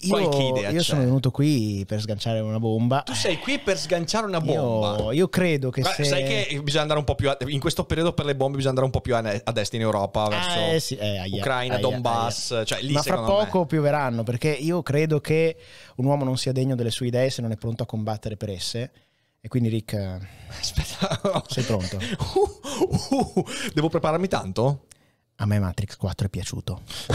io, io sono venuto qui per sganciare una bomba. Tu sei qui per sganciare una bomba. Io, io credo che Ma se... Sai che bisogna andare un po' più... A, in questo periodo per le bombe bisogna andare un po' più a destra in Europa, eh, verso eh, sì, eh, aia, Ucraina, aia, Donbass. Aia. Cioè, lì, Ma fra poco me... pioveranno, perché io credo che un uomo non sia degno delle sue idee se non è pronto a combattere per esse. E quindi Rick... Aspetta. Sei pronto? Uh, uh, uh, devo prepararmi tanto? A me Matrix 4 è piaciuto.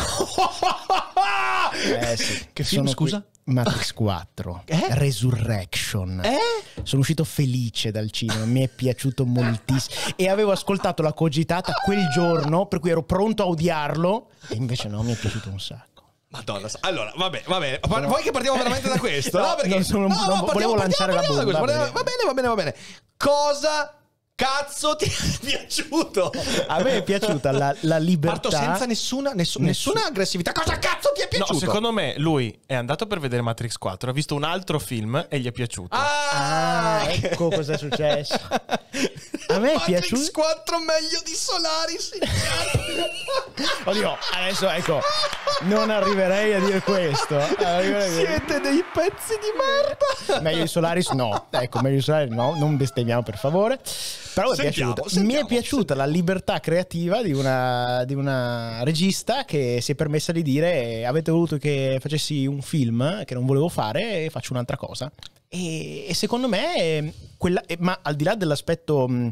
eh, sì. Che film, Sono scusa? Qui... Matrix 4. Eh? Resurrection. Eh? Sono uscito felice dal cinema, mi è piaciuto moltissimo. E avevo ascoltato la cogitata quel giorno, per cui ero pronto a odiarlo. E invece no, mi è piaciuto un sacco. Madonna, allora, va bene, va bene. Vuoi che partiamo veramente da questo? no, perché... no, sono, no, no, partiamo, volevo partiamo, lanciare partiamo la bomba. va bene, va bene, va bene. Cosa Cazzo, ti è piaciuto? A me è piaciuta la, la libertà. Parto senza nessuna, ness- nessuna aggressività. Cosa cazzo ti è piaciuto? No, secondo me lui è andato per vedere Matrix 4, ha visto un altro film e gli è piaciuto. Ah, ah ecco cosa è successo. A me è piaciuto. Matrix 4 meglio di Solaris. Oddio, adesso ecco, non arriverei a dire questo. Siete dei pezzi di merda. Meglio di Solaris no. Ecco, meglio di Solaris no, non bestemmiamo per favore. Però sentiamo, è sentiamo, mi è piaciuta sentiamo. la libertà creativa di una, di una, regista che si è permessa di dire avete voluto che facessi un film che non volevo fare e faccio un'altra cosa. E, e secondo me, quella, ma al di là dell'aspetto mm,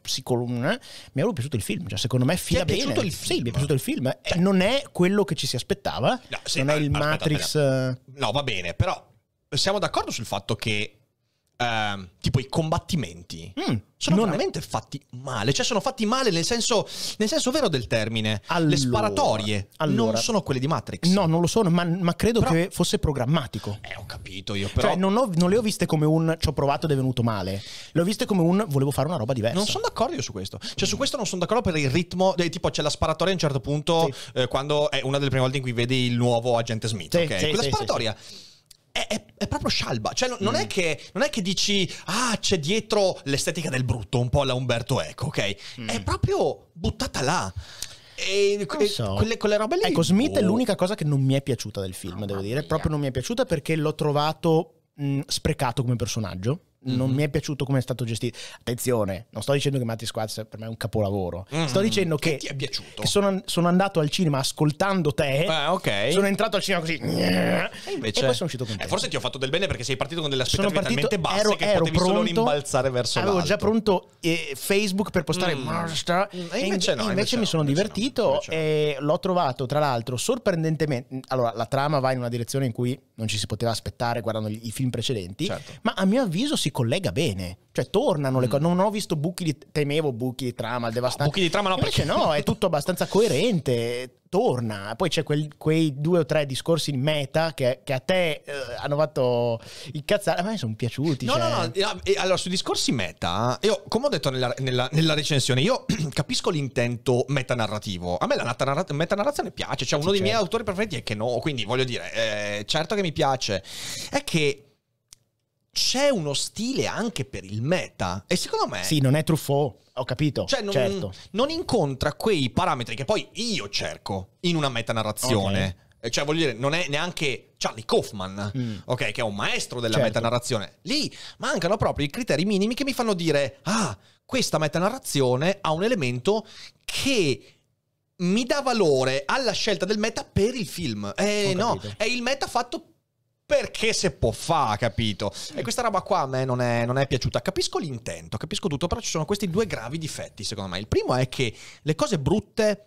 psicologico, mm, mi è piaciuto il film. Cioè, secondo me fila bene. Il film. Sì, mi è piaciuto il film. Cioè. Non è quello che ci si aspettava. No, sì, non è il aspetta, Matrix. Aspetta. Eh. No, va bene, però siamo d'accordo sul fatto che Ehm, tipo i combattimenti mm, sono non veramente è... fatti male, cioè sono fatti male nel senso, nel senso vero del termine. Allora, Le sparatorie allora, non sono quelle di Matrix. No, non lo sono, ma, ma credo però, che fosse programmatico. Eh, ho capito io, però... Cioè, non, ho, non, le ho viste come un ci ho provato ed è venuto male. Le ho viste come un volevo fare una roba diversa. Non sono d'accordo io su questo. Cioè, su questo non sono d'accordo per il ritmo. Eh, tipo, c'è la sparatoria a un certo punto, sì. eh, quando è una delle prime volte in cui vedi il nuovo agente Smith. Sì, ok, sì, quella sparatoria è, è, è, proprio scialba. Cioè, non, mm. è che, non, è che, dici, ah, c'è dietro l'estetica del brutto, un po' la Umberto Eco, ok? Mm. È proprio buttata là. E, e so. quelle, quelle, robe lì. Ecco, Smith oh. è boh. l'unica cosa che non mi è piaciuta del film, no, ah, devo dire. Mia. Proprio non mi è piaciuta perché l'ho trovato mh, sprecato come personaggio non mm-hmm. mi è piaciuto come è stato gestito. Attenzione, non sto dicendo che Matti Squats per me è un capolavoro. Mm-hmm. Sto dicendo che, che, che sono, sono, andato al cinema ascoltando te. Ah, okay. Sono entrato al cinema così. E, invece, e poi sono uscito con te. Eh, forse ti ho fatto del bene perché sei partito con delle aspettative partito, talmente basse ero, che ero potevi pronto, solo rimbalzare verso avevo l'alto. Avevo già pronto eh, Facebook per postare mm. Monster. Mm. E, invece, e invece, no, invece, invece no, mi sono divertito no, e l'ho trovato tra l'altro sorprendentemente... Allora, la trama va in una direzione in cui non ci si poteva aspettare guardando i film precedenti, certo. ma a mio avviso si collega bene, cioè tornano le mm. cose, non ho visto buchi di, temevo buchi di trama, ah, devastanti. Ah, buchi di trama no, perché no, è tutto abbastanza coerente, torna. Poi c'è quel, quei due o tre discorsi in meta che, che a te eh, hanno fatto incazzare. A me sono piaciuti. No, cioè... no, no. Eh, eh, allora, sui discorsi meta, io, come ho detto nella, nella, nella recensione, io capisco l'intento metanarrativo. A me la metanarrazione piace. Cioè, uno sì, dei certo. miei autori preferiti è che no. Quindi, voglio dire, eh, certo che mi piace. È che c'è uno stile anche per il meta. E secondo me. Sì, non è Truffaut, Ho capito. Cioè, non, certo. non incontra quei parametri che poi io cerco in una metanarrazione. Okay eh, cioè voglio dire, non è neanche Charlie Kaufman, mm. ok, che è un maestro della certo. metanarrazione. Lì mancano proprio i criteri minimi che mi fanno dire, ah, questa metanarrazione ha un elemento che mi dà valore alla scelta del meta per il film. Eh no, è il meta fatto perché se può fa, capito? E questa roba qua a me non è, non è, piaciuta. Capisco l'intento, capisco tutto, però ci sono questi due gravi difetti, secondo me. Il primo è che le cose brutte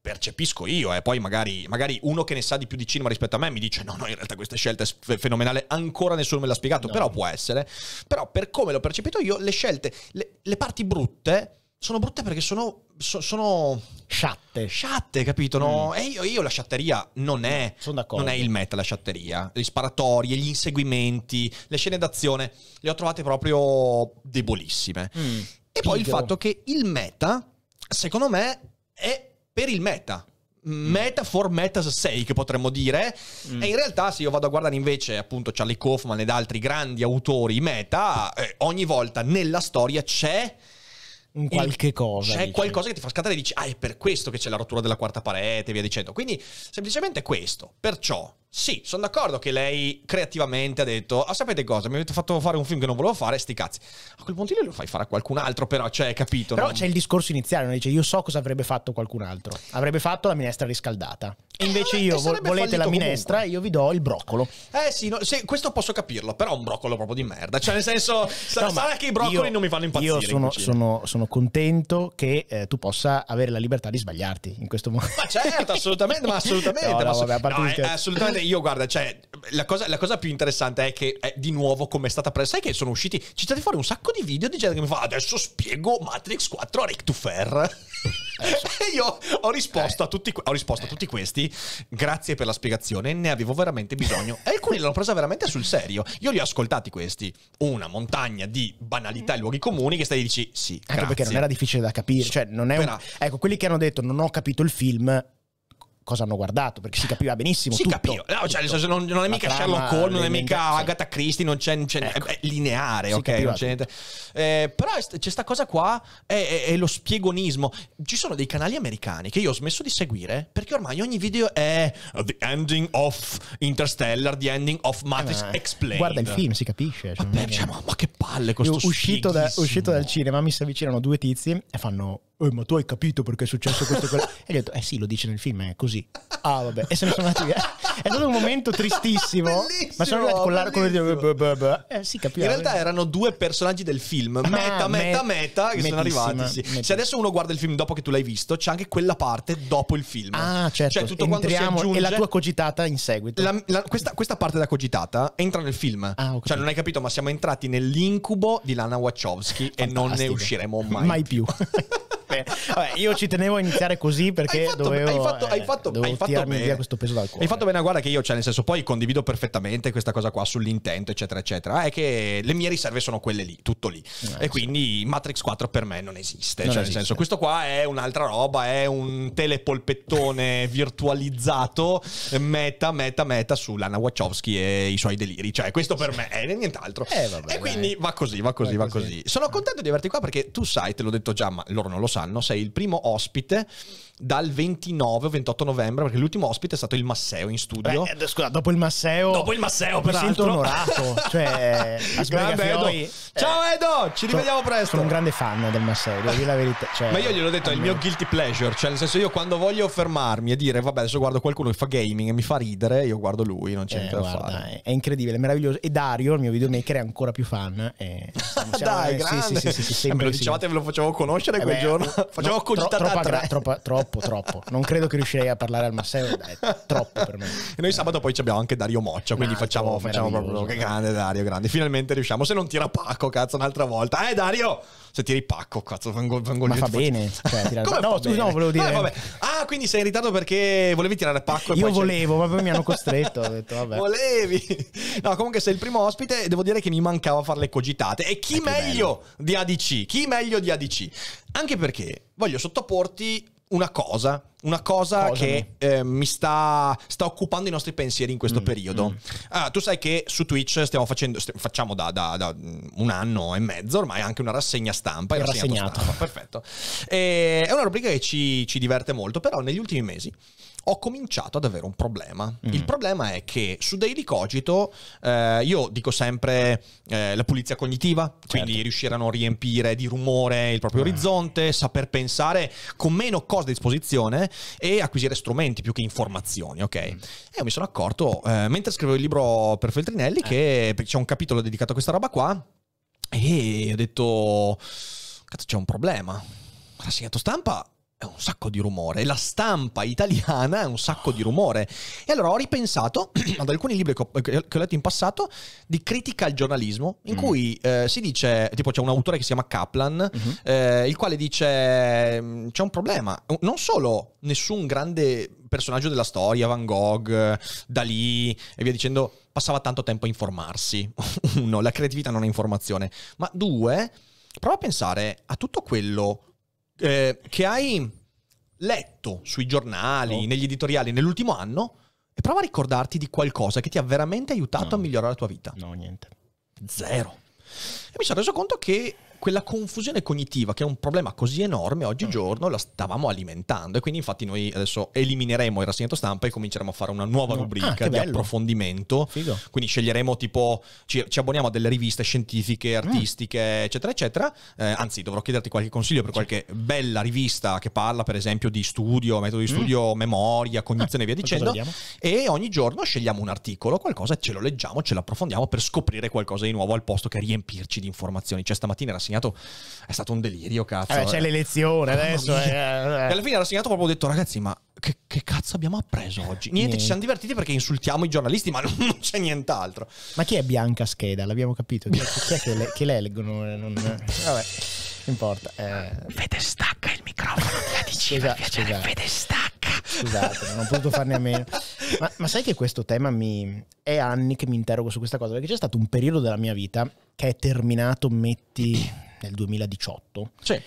percepisco io, e eh. poi magari, magari, uno che ne sa di più di cinema rispetto a me mi dice no, no, in realtà questa scelta è fenomenale, ancora nessuno me l'ha spiegato, no. però può essere. Però per come l'ho percepito io, le scelte, le, le parti brutte sono brutte perché sono so, sono sciatte. Sciatte, capito? No? Mm. E io, io, la sciatteria non è, non è il meta, la sciatteria. Le sparatorie, gli inseguimenti, le scene d'azione, le ho trovate proprio debolissime. Mm. E poi Pigro. il fatto che il meta, secondo me, è per il meta. Mm. Meta for Metas sake, potremmo dire mm. e in realtà se io vado a guardare invece appunto Charlie Kaufman ed altri grandi autori meta eh, ogni volta nella storia c'è un qualche cosa. C'è diciamo. qualcosa che ti fa scattare e dici, ah, è per questo che c'è la rottura della quarta parete, e via dicendo. Quindi semplicemente questo. Perciò sì, sono d'accordo che lei creativamente ha detto: Ah, sapete cosa? Mi avete fatto fare un film che non volevo fare, sti cazzi. A quel punto lo fai fare a qualcun altro, però, cioè, capito? Però no? c'è il discorso iniziale: non dice, Io so cosa avrebbe fatto qualcun altro. Avrebbe fatto la minestra riscaldata. Eh, e invece io vo- volete la minestra, comunque. io vi do il broccolo. Eh sì, no, sì, questo posso capirlo, però un broccolo proprio di merda. Cioè, nel senso, no, sarà, sarà che i broccoli io, non mi fanno impazzire. Io sono, sono, sono contento che eh, tu possa avere la libertà di sbagliarti in questo momento. Ma certo, assolutamente, ma assolutamente. no, ma vabbè, a parte assolutamente io guarda, cioè, la cosa, la cosa più interessante è che è eh, di nuovo come è stata presa. Sai che sono usciti, ci state fuori un sacco di video di gente che mi fa adesso spiego Matrix 4 a Rick Tufer. e io ho risposto, a tutti, ho risposto a tutti questi, grazie per la spiegazione, ne avevo veramente bisogno. E alcuni l'hanno presa veramente sul serio. Io li ho ascoltati questi, una montagna di banalità e luoghi comuni che stai dici sì. Anche perché non era difficile da capire. Cioè, non è un... Ecco, quelli che hanno detto non ho capito il film, cosa hanno guardato, perché si capiva benissimo. Si tutto, capiva, no, cioè, tutto. Non, non, è mica trama, Sherlock Holmes, non è mica sì. Agatha Christie, non c'è, c'è ecco. è lineare, ok? Non c'è niente. Eh, però c'è sta cosa qua, è, è, è, lo spiegonismo. Ci sono dei canali americani che io ho smesso di seguire perché ormai ogni video è uh, The Ending of Interstellar, The Ending of Matrix eh, Explained. Guarda il film, si capisce. Vabbè, cioè, ma, diciamo, ma, che palle questo io, uscito, da, uscito dal cinema mi si avvicinano due tizi e fanno Oh, ma tu hai capito perché è successo questo quello. e gli ho detto, eh sì, lo dice nel film, è così. Ah, vabbè. E se ne sono andati via. È stato un momento tristissimo. Bellissimo, ma sono andati con l'arco di... Eh, sì, capiva. In realtà erano due personaggi del film, meta, ah, meta, met- meta, che sono arrivati. Sì. Se adesso uno guarda il film dopo che tu l'hai visto, c'è anche quella parte dopo il film. Ah, certo. Cioè, tutto Entriamo, aggiunge... E la tua cogitata in seguito. La, la, questa, questa, parte da cogitata entra nel film. Ah, okay. Cioè, non hai capito, ma siamo entrati nell'incubo di Lana Wachowski e non ne usciremo mai. Mai più. Vabbè, io ci tenevo a iniziare così perché hai fatto, dovevo, hai fatto, eh, hai fatto, dovevo hai fatto bene. via questo peso dal cuore. Hai fatto bene, guarda che io, cioè, nel senso, poi condivido perfettamente questa cosa qua sull'intento, eccetera, eccetera. È che le mie riserve sono quelle lì, tutto lì. No, eh, e quindi Matrix 4 per me non esiste. Non cioè, esiste. nel senso, questo qua è un'altra roba, è un telepolpettone virtualizzato, meta, meta, meta su Lana Wachowski e i suoi deliri. Cioè, questo per me è nient'altro. Eh, vabbè, e quindi dai. va così, va così, va, va così. così. Sono contento di averti qua perché tu sai, te l'ho detto già, ma loro non lo sanno quest'anno sei il primo ospite dal 29 o 28 novembre, perché l'ultimo ospite è stato il Masseo in studio. Beh, eh, scusa, dopo il Masseo. Dopo il Masseo, mi sento onorato. cioè, grande Edo. Eh. Ciao Edo, ci rivediamo presto. Sono un grande fan del Masseo, devo dire la verità. Cioè, Ma io glielo ho detto, è il mio guilty pleasure. Cioè, nel senso, io quando voglio fermarmi e dire, vabbè, adesso guardo qualcuno che fa gaming e mi fa ridere, io guardo lui, non c'è eh, niente guarda, fare. È incredibile, è meraviglioso. E Dario, il mio videomaker, è ancora più fan. Eh, e siamo, Dai, eh, grande. Sì, sì, sì, sì, sì, eh, me lo dicevate, ve lo facevo conoscere eh quel beh, giorno. Facevo no, cogitata tro- troppa, troppa, troppa troppo, troppo. Non credo che riuscirei a parlare al Masseo, è troppo per me. E noi sabato poi abbiamo anche Dario Moccia, quindi no, facciamo, facciamo proprio che grande Dario, grande. Finalmente riusciamo, se non tira pacco, cazzo, un'altra volta. Eh Dario, se tiri pacco, cazzo, fango, fango Ma fa bene. Cioè, tirare... Come no, tu, no, volevo dire. Vabbè, eh, vabbè. Ah, quindi sei in ritardo perché volevi tirare pacco. Io volevo, ma poi mi hanno costretto. Ho detto, vabbè. Volevi. No, comunque sei il primo ospite, devo dire che mi mancava fare le cogitate. E chi è eh, meglio di ADC? Chi meglio di ADC? Anche perché voglio sottoporti una cosa, una cosa, cosa che eh, mi sta, sta, occupando i nostri pensieri in questo mm, periodo. Mm. Ah, tu sai che su Twitch stiamo facendo, stiamo, facciamo da, da, da, mm, un anno e mezzo ormai anche una rassegna stampa. È rassegnato. Stampa, perfetto. E eh, è una rubrica che ci, ci diverte molto, però negli ultimi mesi ho cominciato ad avere un problema. Mm. Il problema è che su Daily Cogito eh, io dico sempre eh, la pulizia cognitiva, certo. quindi riuscire a non riempire di rumore il proprio mm. orizzonte, saper pensare con meno cose a disposizione e acquisire strumenti più che informazioni, ok? Mm. E mi sono accorto, eh, mentre scrivevo il libro per Feltrinelli, eh. che c'è un capitolo dedicato a questa roba qua, e ho detto, cazzo c'è un problema. La segnato stampa è un sacco di rumore, la stampa italiana è un sacco di rumore. E allora ho ripensato ad alcuni libri che ho, letto in passato di critica al giornalismo, in mm. cui eh, si dice, tipo c'è un autore che si chiama Kaplan, mm-hmm. eh, il quale dice mm, c'è un problema, non solo nessun grande personaggio della storia, Van Gogh, Dalì e via dicendo, passava tanto tempo a informarsi, uno, la creatività non è informazione, ma due, prova a pensare a tutto quello eh, che hai letto sui giornali, oh. negli editoriali nell'ultimo anno e prova a ricordarti di qualcosa che ti ha veramente aiutato no. a migliorare la tua vita. No, niente. Zero. E mi sono reso conto che quella confusione cognitiva che è un problema così enorme oggigiorno mm. la stavamo alimentando e quindi infatti noi adesso elimineremo il rassegnato stampa e cominceremo a fare una nuova mm. rubrica ah, di bello. approfondimento. Figo. Quindi sceglieremo tipo ci, ci, abboniamo a delle riviste scientifiche, mm. artistiche, mm. eccetera, eccetera. Eh, anzi, dovrò chiederti qualche consiglio per qualche certo. bella rivista che parla per esempio di studio, metodo di studio, mm. memoria, cognizione e ah, via dicendo. E ogni giorno scegliamo un articolo, qualcosa, ce lo leggiamo, ce lo approfondiamo per scoprire qualcosa di nuovo al posto che riempirci di informazioni. Cioè stamattina era rassegnato è stato un delirio, cazzo. Eh, c'è eh, l'elezione Mamma adesso. Eh, eh, eh. E alla fine rassegnato proprio ho detto, ragazzi, ma che, che cazzo abbiamo appreso oggi? Niente, niente, ci siamo divertiti perché insultiamo i giornalisti, ma non c'è nient'altro. Ma chi è Bianca Scheda? L'abbiamo capito. Chi è, chi è che, le, che leggono? Eh, non... Vabbè, importa. Eh... Fede stacca il microfono, ti dici, esatto, esatto. Fede stacca. Scusate, non ho potuto farne a meno. Ma, ma, sai che questo tema mi... è anni che mi interrogo su questa cosa, perché c'è stato un periodo della mia vita che è terminato, metti, nel 2018. Sì.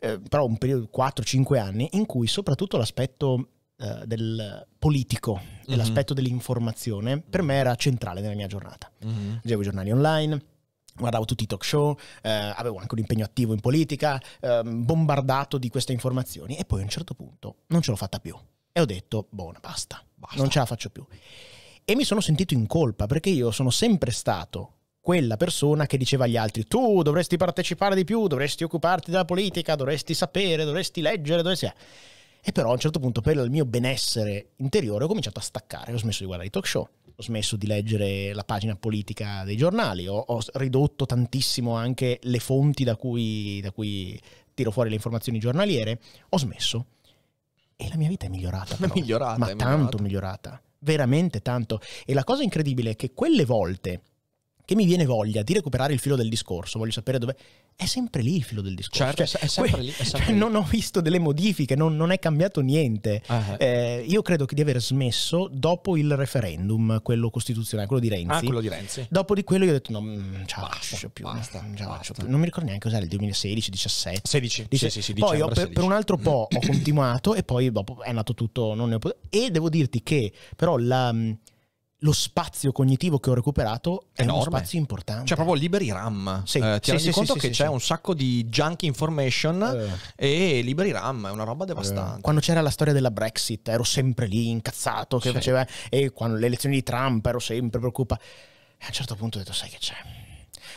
Eh, però un periodo di 4-5 anni in cui soprattutto l'aspetto eh, del politico e mm-hmm. l'aspetto dell'informazione per me era centrale nella mia giornata. Mm-hmm. Leggevo i giornali online, guardavo tutti i talk show, eh, avevo anche un impegno attivo in politica, eh, bombardato di queste informazioni e poi a un certo punto non ce l'ho fatta più. E ho detto, buona, boh, basta, basta, non ce la faccio più. E mi sono sentito in colpa perché io sono sempre stato quella persona che diceva agli altri tu dovresti partecipare di più, dovresti occuparti della politica, dovresti sapere, dovresti leggere, dovresti... E però a un certo punto per il mio benessere interiore ho cominciato a staccare, ho smesso di guardare i talk show, ho smesso di leggere la pagina politica dei giornali, ho, ho ridotto tantissimo anche le fonti da cui, da cui tiro fuori le informazioni giornaliere, ho smesso e la mia vita è migliorata. È migliorata. Ma è tanto migliorata. migliorata. Veramente tanto. E la cosa incredibile è che quelle volte che mi viene voglia di recuperare il filo del discorso, voglio sapere dove... È sempre lì il filo del discorso. Certo, cioè, è sempre lì. È sempre cioè, lì. Non ho visto delle modifiche, non, non è cambiato niente. Uh-huh. Eh, io credo che di aver smesso dopo il referendum, quello costituzionale, quello di ah, Renzi. Ah, quello di Renzi. Dopo di quello io ho detto no, mm, non ce la faccio più. Basta, non, la lascio più. non mi ricordo neanche cos'era, il 2016, 17. 16, 16. Sì, sì, sì, poi per, 16. per, un altro po' ho continuato e poi dopo è nato tutto, non ne ho potuto. E devo dirti che però la mm, lo spazio cognitivo che ho recuperato è Enorme. uno spazio importante. Cioè proprio liberi RAM. Sì. Eh, ti sì, rendi sì, conto sì, che c'è un sacco di junk information eh. e liberi RAM, è una roba devastante. Eh. Quando c'era la storia della Brexit ero sempre lì incazzato che faceva e quando le elezioni di Trump ero sempre preoccupato. E a un certo punto ho detto sai che c'è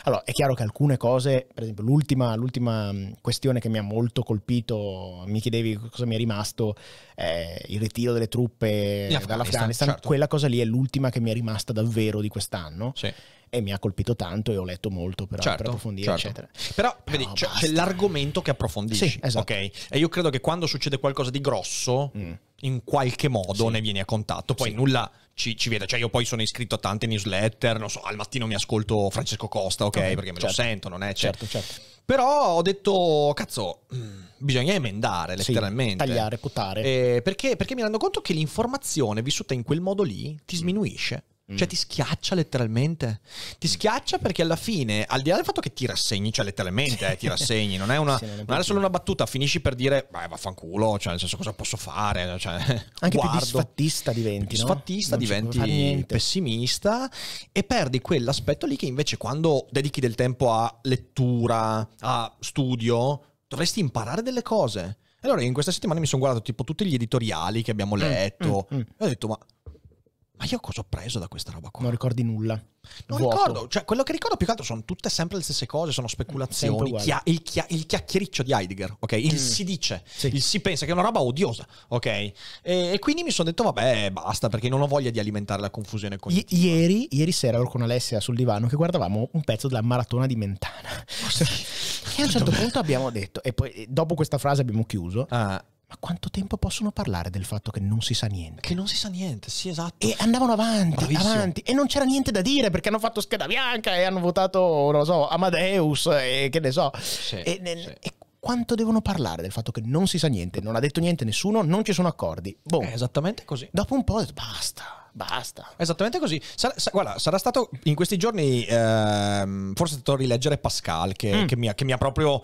allora, è chiaro che alcune cose, per esempio l'ultima, l'ultima mm, questione che mi ha molto colpito, mi chiedevi cosa mi è rimasto, eh, il ritiro delle truppe dall'Afghanistan, certo. quella cosa lì è l'ultima che mi è rimasta davvero di quest'anno. Sì e mi ha colpito tanto e ho letto molto per, certo, per approfondire, certo. eccetera. Però, Però vedi, c'è, c'è, l'argomento che approfondisci, sì, esatto. ok? E io credo che quando succede qualcosa di grosso, mm. in qualche modo sì. ne vieni a contatto. Poi sì. nulla ci, ci veda. Cioè, io poi sono iscritto a tante newsletter, non so, al mattino mi ascolto Francesco Costa, ok? okay perché me certo. lo sento, non è? Cioè certo, certo. Però ho detto, cazzo, mm, bisogna emendare letteralmente. Sì, tagliare, putare. Eh, perché, perché mi rendo conto che l'informazione vissuta in quel modo lì ti sminuisce. Mm. Cioè mm. ti schiaccia letteralmente. Ti schiaccia perché alla fine, al di là del fatto che ti rassegni, cioè letteralmente eh, ti rassegni, non è, una, sì, non è solo una battuta, finisci per dire, beh vaffanculo, cioè nel senso cosa posso fare? Cioè, Anche guardo, più disfattista diventi. Più disfattista no? diventi pessimista e perdi quell'aspetto lì che invece quando dedichi del tempo a lettura, a studio, dovresti imparare delle cose. Allora in questa settimana mi sono guardato tipo tutti gli editoriali che abbiamo mm, mm, letto mm, mm, mm. e ho detto ma ma io cosa ho preso da questa roba qua? Non ricordi nulla. Non Vuoto. ricordo, cioè quello che ricordo più che altro sono tutte sempre le stesse cose, sono speculazioni, chia- il, chia- il, chiacchiericcio di Heidegger, ok? Il mm. si dice, sì. il si pensa che è una roba odiosa, ok? E, e quindi mi sono detto vabbè basta perché non ho voglia di alimentare la confusione con I- ieri, ieri sera ero con Alessia sul divano che guardavamo un pezzo della maratona di Mentana. Oh, sì. e a un certo punto abbiamo detto, e poi dopo questa frase abbiamo chiuso. Ah ma quanto tempo possono parlare del fatto che non si sa niente? Che non si sa niente, sì, esatto. E andavano avanti, Bravissimo. avanti, e non c'era niente da dire perché hanno fatto scheda bianca e hanno votato, non lo so, Amadeus e che ne so. Sì, e, sì. e quanto devono parlare del fatto che non si sa niente, non ha detto niente nessuno, non ci sono accordi. Boh. È esattamente così. Dopo un po' basta. Basta. Esattamente così. Sa, sa, guarda, sarà stato in questi giorni, ehm, forse è stato rileggere Pascal che, mm. che, mi, ha, che mi ha proprio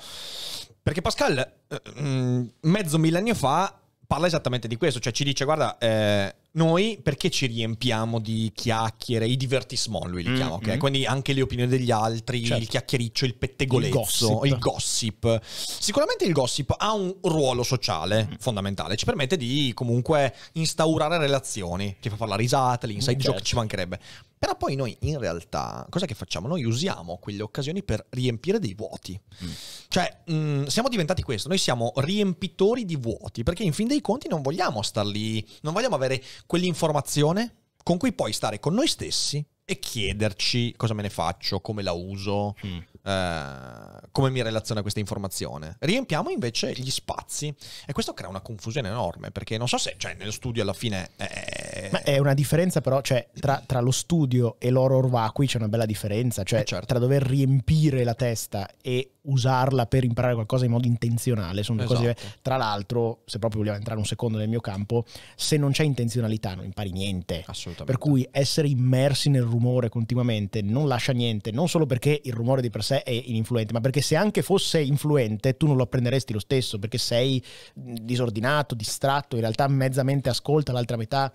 perché Pascal, eh, mm, mezzo millennio fa, parla esattamente di questo, cioè ci dice, guarda, eh, noi perché ci riempiamo di chiacchiere, i divertismon lui li mm, chiama, ok? Mm. Quindi anche le opinioni degli altri, certo. il chiacchiericcio, il pettegolezzo, il gossip. il gossip. Sicuramente il gossip ha un ruolo sociale mm. fondamentale, ci permette di comunque instaurare relazioni, ti fa fare la risata, l'inside mm, certo. joke, ci mancherebbe. Però poi noi in realtà cosa che facciamo? Noi usiamo quelle occasioni per riempire dei vuoti. Mm. Cioè, mh, mm, siamo diventati questo, noi siamo riempitori di vuoti, perché in fin dei conti non vogliamo star lì, non vogliamo avere quell'informazione con cui poi stare con noi stessi e chiederci cosa me ne faccio, come la uso. Mm eh, come mi relaziona questa informazione. Riempiamo invece gli spazi e questo crea una confusione enorme perché non so se cioè, nello studio alla fine... È... Ma è una differenza però, cioè, tra, tra, lo studio e l'horror vacui c'è una bella differenza, cioè eh certo. tra dover riempire la testa e usarla per imparare qualcosa in modo intenzionale. Sono due esatto. cose. Tra l'altro, se proprio vogliamo entrare un secondo nel mio campo, se non c'è intenzionalità non impari niente. Assolutamente. Per cui essere immersi nel rumore continuamente non lascia niente, non solo perché il rumore di per sé sé è ininfluente, ma perché se anche fosse influente tu non lo apprenderesti lo stesso, perché sei disordinato, distratto, in realtà mezzamente ascolta l'altra metà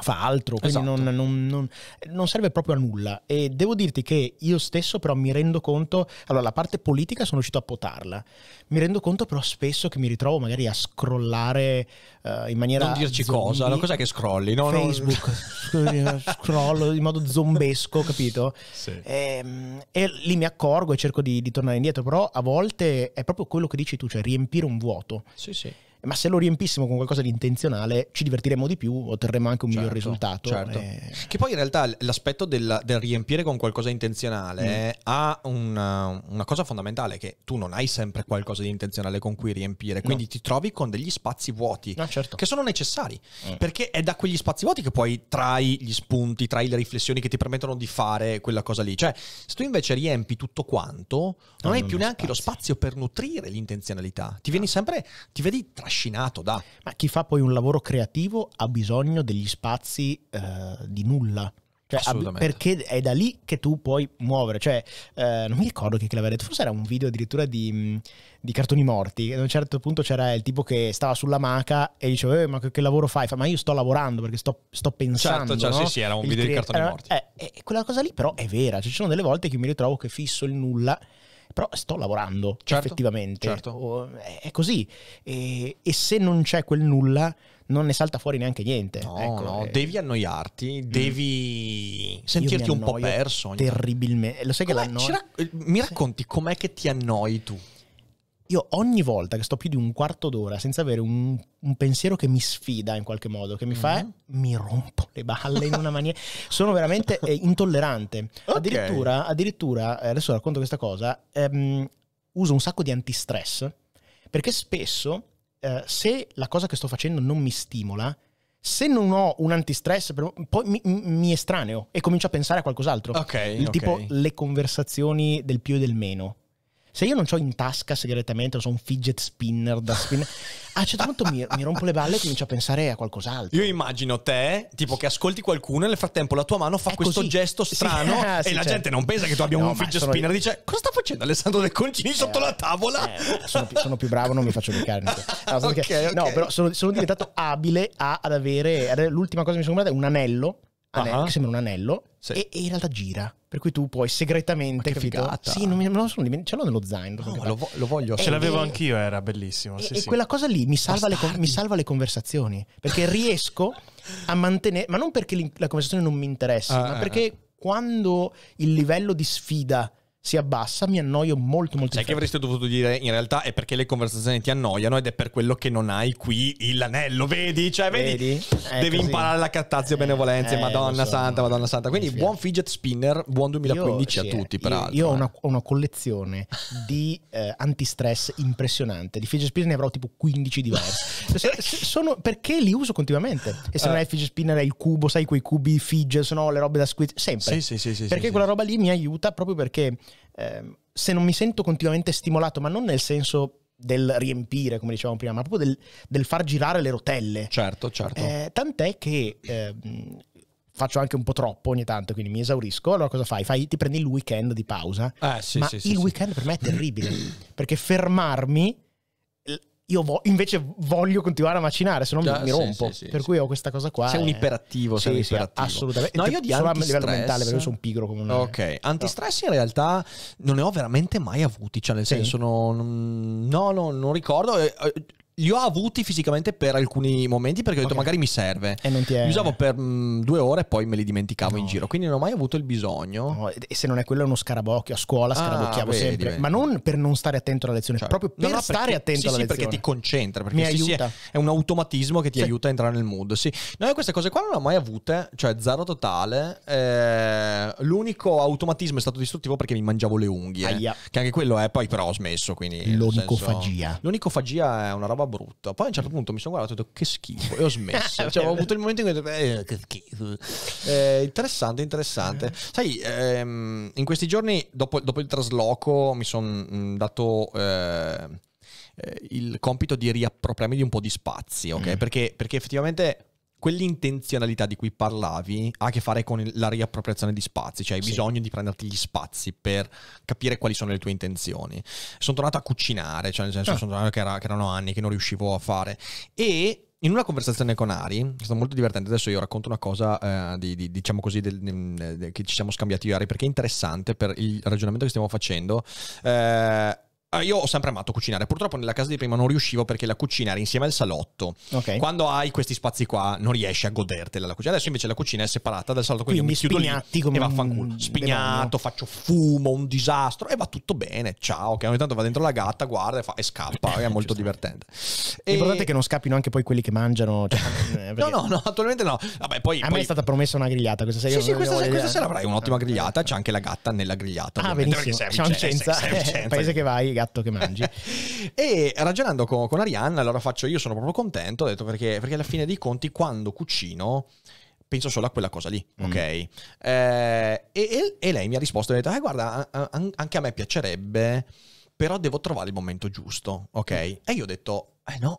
fa altro, quindi esatto. non, non, non, non, serve proprio a nulla. E devo dirti che io stesso però mi rendo conto, allora la parte politica sono riuscito a potarla, mi rendo conto però spesso che mi ritrovo magari a scrollare uh, in maniera... Non dirci zombie. cosa, la cosa è che scrolli, no? Facebook, scrollo in modo zombesco, capito? Sì. E, ehm, e, lì mi accorgo e cerco di, di tornare indietro, però a volte è proprio quello che dici tu, cioè riempire un vuoto. Sì, sì ma se lo riempissimo con qualcosa di intenzionale ci divertiremmo di più, otterremo anche un certo, miglior risultato. Certo. E... Eh. Che poi in realtà l'aspetto del, del riempire con qualcosa di intenzionale mm. ha una, una, cosa fondamentale, che tu non hai sempre qualcosa di intenzionale con cui riempire, quindi no. ti trovi con degli spazi vuoti no, certo. che sono necessari, mm. perché è da quegli spazi vuoti che poi trai gli spunti, trai le riflessioni che ti permettono di fare quella cosa lì. Cioè, se tu invece riempi tutto quanto, non, non ah, hai non più neanche spazio. lo spazio per nutrire l'intenzionalità, ti vieni sempre, ti vedi trascinato affascinato da. Ma chi fa poi un lavoro creativo ha bisogno degli spazi eh, di nulla. Cioè, perché è da lì che tu puoi muovere. Cioè, eh, non mi ricordo chi l'aveva detto, forse era un video addirittura di, mm, di, cartoni morti. Ad un certo punto c'era il tipo che stava sulla maca e diceva: eh, Ma che, che, lavoro fai? Fa, ma io sto lavorando perché sto, sto certo, pensando. Certo, certo no? sì, sì, era un il video cre- di cartoni morti. Eh, eh, quella cosa lì, però, è vera. Cioè, ci sono delle volte che mi ritrovo che fisso il nulla però sto lavorando certo, effettivamente. Certo. è così. E, e, se non c'è quel nulla, non ne salta fuori neanche niente. No, ecco, no, e... devi annoiarti, mm. devi sentirti un po' perso. Terribilmente. Lo sai che l'annoia... Eh, mi racconti com'è che ti annoi tu? io ogni volta che sto più di un quarto d'ora senza avere un, un pensiero che mi sfida in qualche modo, che mi fa, mm-hmm. mi rompo le balle in una maniera. Sono veramente eh, intollerante. Okay. Addirittura, addirittura, eh, adesso racconto questa cosa, ehm, uso un sacco di antistress perché spesso eh, se la cosa che sto facendo non mi stimola, se non ho un antistress, poi mi, mi estraneo e comincio a pensare a qualcos'altro. Okay, tipo le conversazioni del più e del meno. Se io non ho in tasca segretamente, non so, un fidget spinner da spinner, a un certo punto mi, mi, rompo le balle e comincio a pensare a qualcos'altro. Io immagino te, tipo che ascolti qualcuno e nel frattempo la tua mano fa questo gesto strano sì, eh, ah, sì, e la certo. gente non pensa che tu abbia no, un fidget spinner dice cosa sta facendo Alessandro De Concini eh, sotto la tavola? Eh, sono, più, sono, più bravo, non mi faccio beccare. No, okay, okay. no, però sono, sono diventato abile a, ad avere, l'ultima cosa che mi sono comprata è un anello Ah, ane- uh-huh. Ah. che sembra un anello, sì. e, e, in realtà gira. Per cui tu puoi segretamente. Ma che capito? figata! Sì, non, me lo sono dimenticato. Ce l'ho nello zaino. No, lo, lo, voglio. Ce l'avevo e, anch'io, era bellissimo. E, sì, e sì. quella cosa lì mi salva, le, mi salva, le, conversazioni. Perché riesco a mantenere. Ma non perché la conversazione non mi interessa, ah, ma eh, perché eh. quando il livello di sfida si abbassa, mi annoio molto molto. Sai che avresti dovuto dire in realtà è perché le conversazioni ti annoiano ed è per quello che non hai qui l'anello, vedi? Cioè, vedi? vedi? Devi così. imparare la cattazio benevolenze, eh, eh, madonna so, santa, madonna santa. Quindi buon fidget spinner, buon 2015 io, a sì, tutti eh, peraltro. Io, ho, eh. una, ho, una, collezione di antistress impressionante, di fidget spinner ne avrò tipo 15 diversi. S- sono, perché li uso continuamente. E se non è il fidget spinner è il cubo, sai quei cubi fidget, sono le robe da squid, sempre. Sì, sì, sì, sì perché sì, quella roba lì mi aiuta proprio perché Ehm, se non mi sento continuamente stimolato, ma non nel senso del riempire, come dicevamo prima, ma proprio del, del far girare le rotelle. Certo, certo. Eh, tant'è che eh, faccio anche un po' troppo ogni tanto, quindi mi esaurisco. Allora cosa fai? fai ti prendi il weekend di pausa. Eh, sì, ma sì, sì, il weekend per me è terribile, perché fermarmi io vo- invece voglio continuare a macinare, se no mi, mi rompo. Sì, sì, per cui ho questa cosa qua. Sei un iperattivo, sei un iperattivo. assolutamente. No, io di solo a livello mentale, perché io sono pigro come un Ok, antistress no. in realtà non ne ho veramente mai avuti, cioè nel senso non, no, no, non ricordo li ho avuti fisicamente per alcuni momenti perché ho detto okay. magari mi serve. E non ti è... Li usavo per mh, mm, due ore e poi me li dimenticavo no. in giro, quindi non ho mai avuto il bisogno. No, e se non è quello è uno scarabocchio, a scuola ah, scarabocchiavo ah, sempre, vedi. ma non per non stare attento alla lezione, cioè, proprio per no, stare perché, attento sì, alla sì, lezione. perché ti concentra, perché mi sì, aiuta. Sì, è un automatismo che ti sì. aiuta a entrare nel mood, sì. No, io queste cose qua non le ho mai avute, cioè zero totale. Eh, l'unico automatismo è stato distruttivo perché mi mangiavo le unghie, Aia. che anche quello è poi però ho smesso, quindi... L'onicofagia. Senso, l'onicofagia è una roba roba brutta. Poi a un certo mm. punto mi sono guardato e ho detto che schifo e ho smesso. cioè, ho avuto il momento in cui ho detto eh, che schifo. Eh, interessante, interessante. Eh. Sai, ehm, in questi giorni dopo, dopo il trasloco mi sono mm, dato... Eh, eh, il compito di riappropriarmi di un po' di spazi, ok? Mm. Perché, perché effettivamente quell'intenzionalità di cui parlavi ha a che fare con la riappropriazione di spazi, cioè hai sì. bisogno di prenderti gli spazi per capire quali sono le tue intenzioni. Sono tornato a cucinare, cioè nel senso ah. sono tornato che, era, che erano anni che non riuscivo a fare e in una conversazione con Ari, è stato molto divertente, adesso io racconto una cosa, eh, di, di, diciamo così, del, de, de, che ci siamo scambiati io e Ari, perché è interessante per il ragionamento che stiamo facendo. Eh, Ah, io ho sempre amato cucinare, purtroppo nella casa di prima non riuscivo perché la cucina era insieme al salotto. Okay. Quando hai questi spazi qua non riesci a godertela la cucina. Adesso invece la cucina è separata dal salotto, quindi, quindi mi chiudo lì come e vaffanculo. Spignato, faccio fumo, un disastro e va tutto bene. Ciao, che ogni tanto va dentro la gatta, guarda e, fa, e scappa, è molto divertente. E... L'importante è che non scappino anche poi quelli che mangiano. Cioè, eh, no, no, no, attualmente no. Vabbè, poi, a poi... me è stata promessa una grigliata questa sera. Sì, sì, questa, questa sera avrai un'ottima grigliata, c'è anche la gatta nella grigliata. Ah, benissimo. C'è Vicenza, Vicenza. Eh, paese che vai, gatta gatto che mangi. e ragionando con, con, Arianna, allora faccio io sono proprio contento, ho detto perché, perché alla fine dei conti quando cucino penso solo a quella cosa lì, mm. ok? Eh, e, e, lei mi ha risposto, ha detto, eh, guarda, anche a me piacerebbe, però devo trovare il momento giusto, ok? Mm. E io ho detto, eh no,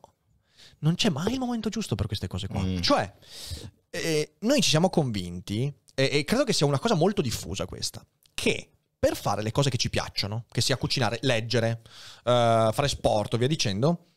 non c'è mai il momento giusto per queste cose qua. Mm. Cioè, eh, noi ci siamo convinti, e credo che sia una cosa molto diffusa questa, che per fare le cose che ci piacciono, che sia cucinare, leggere, uh, fare sport, via dicendo,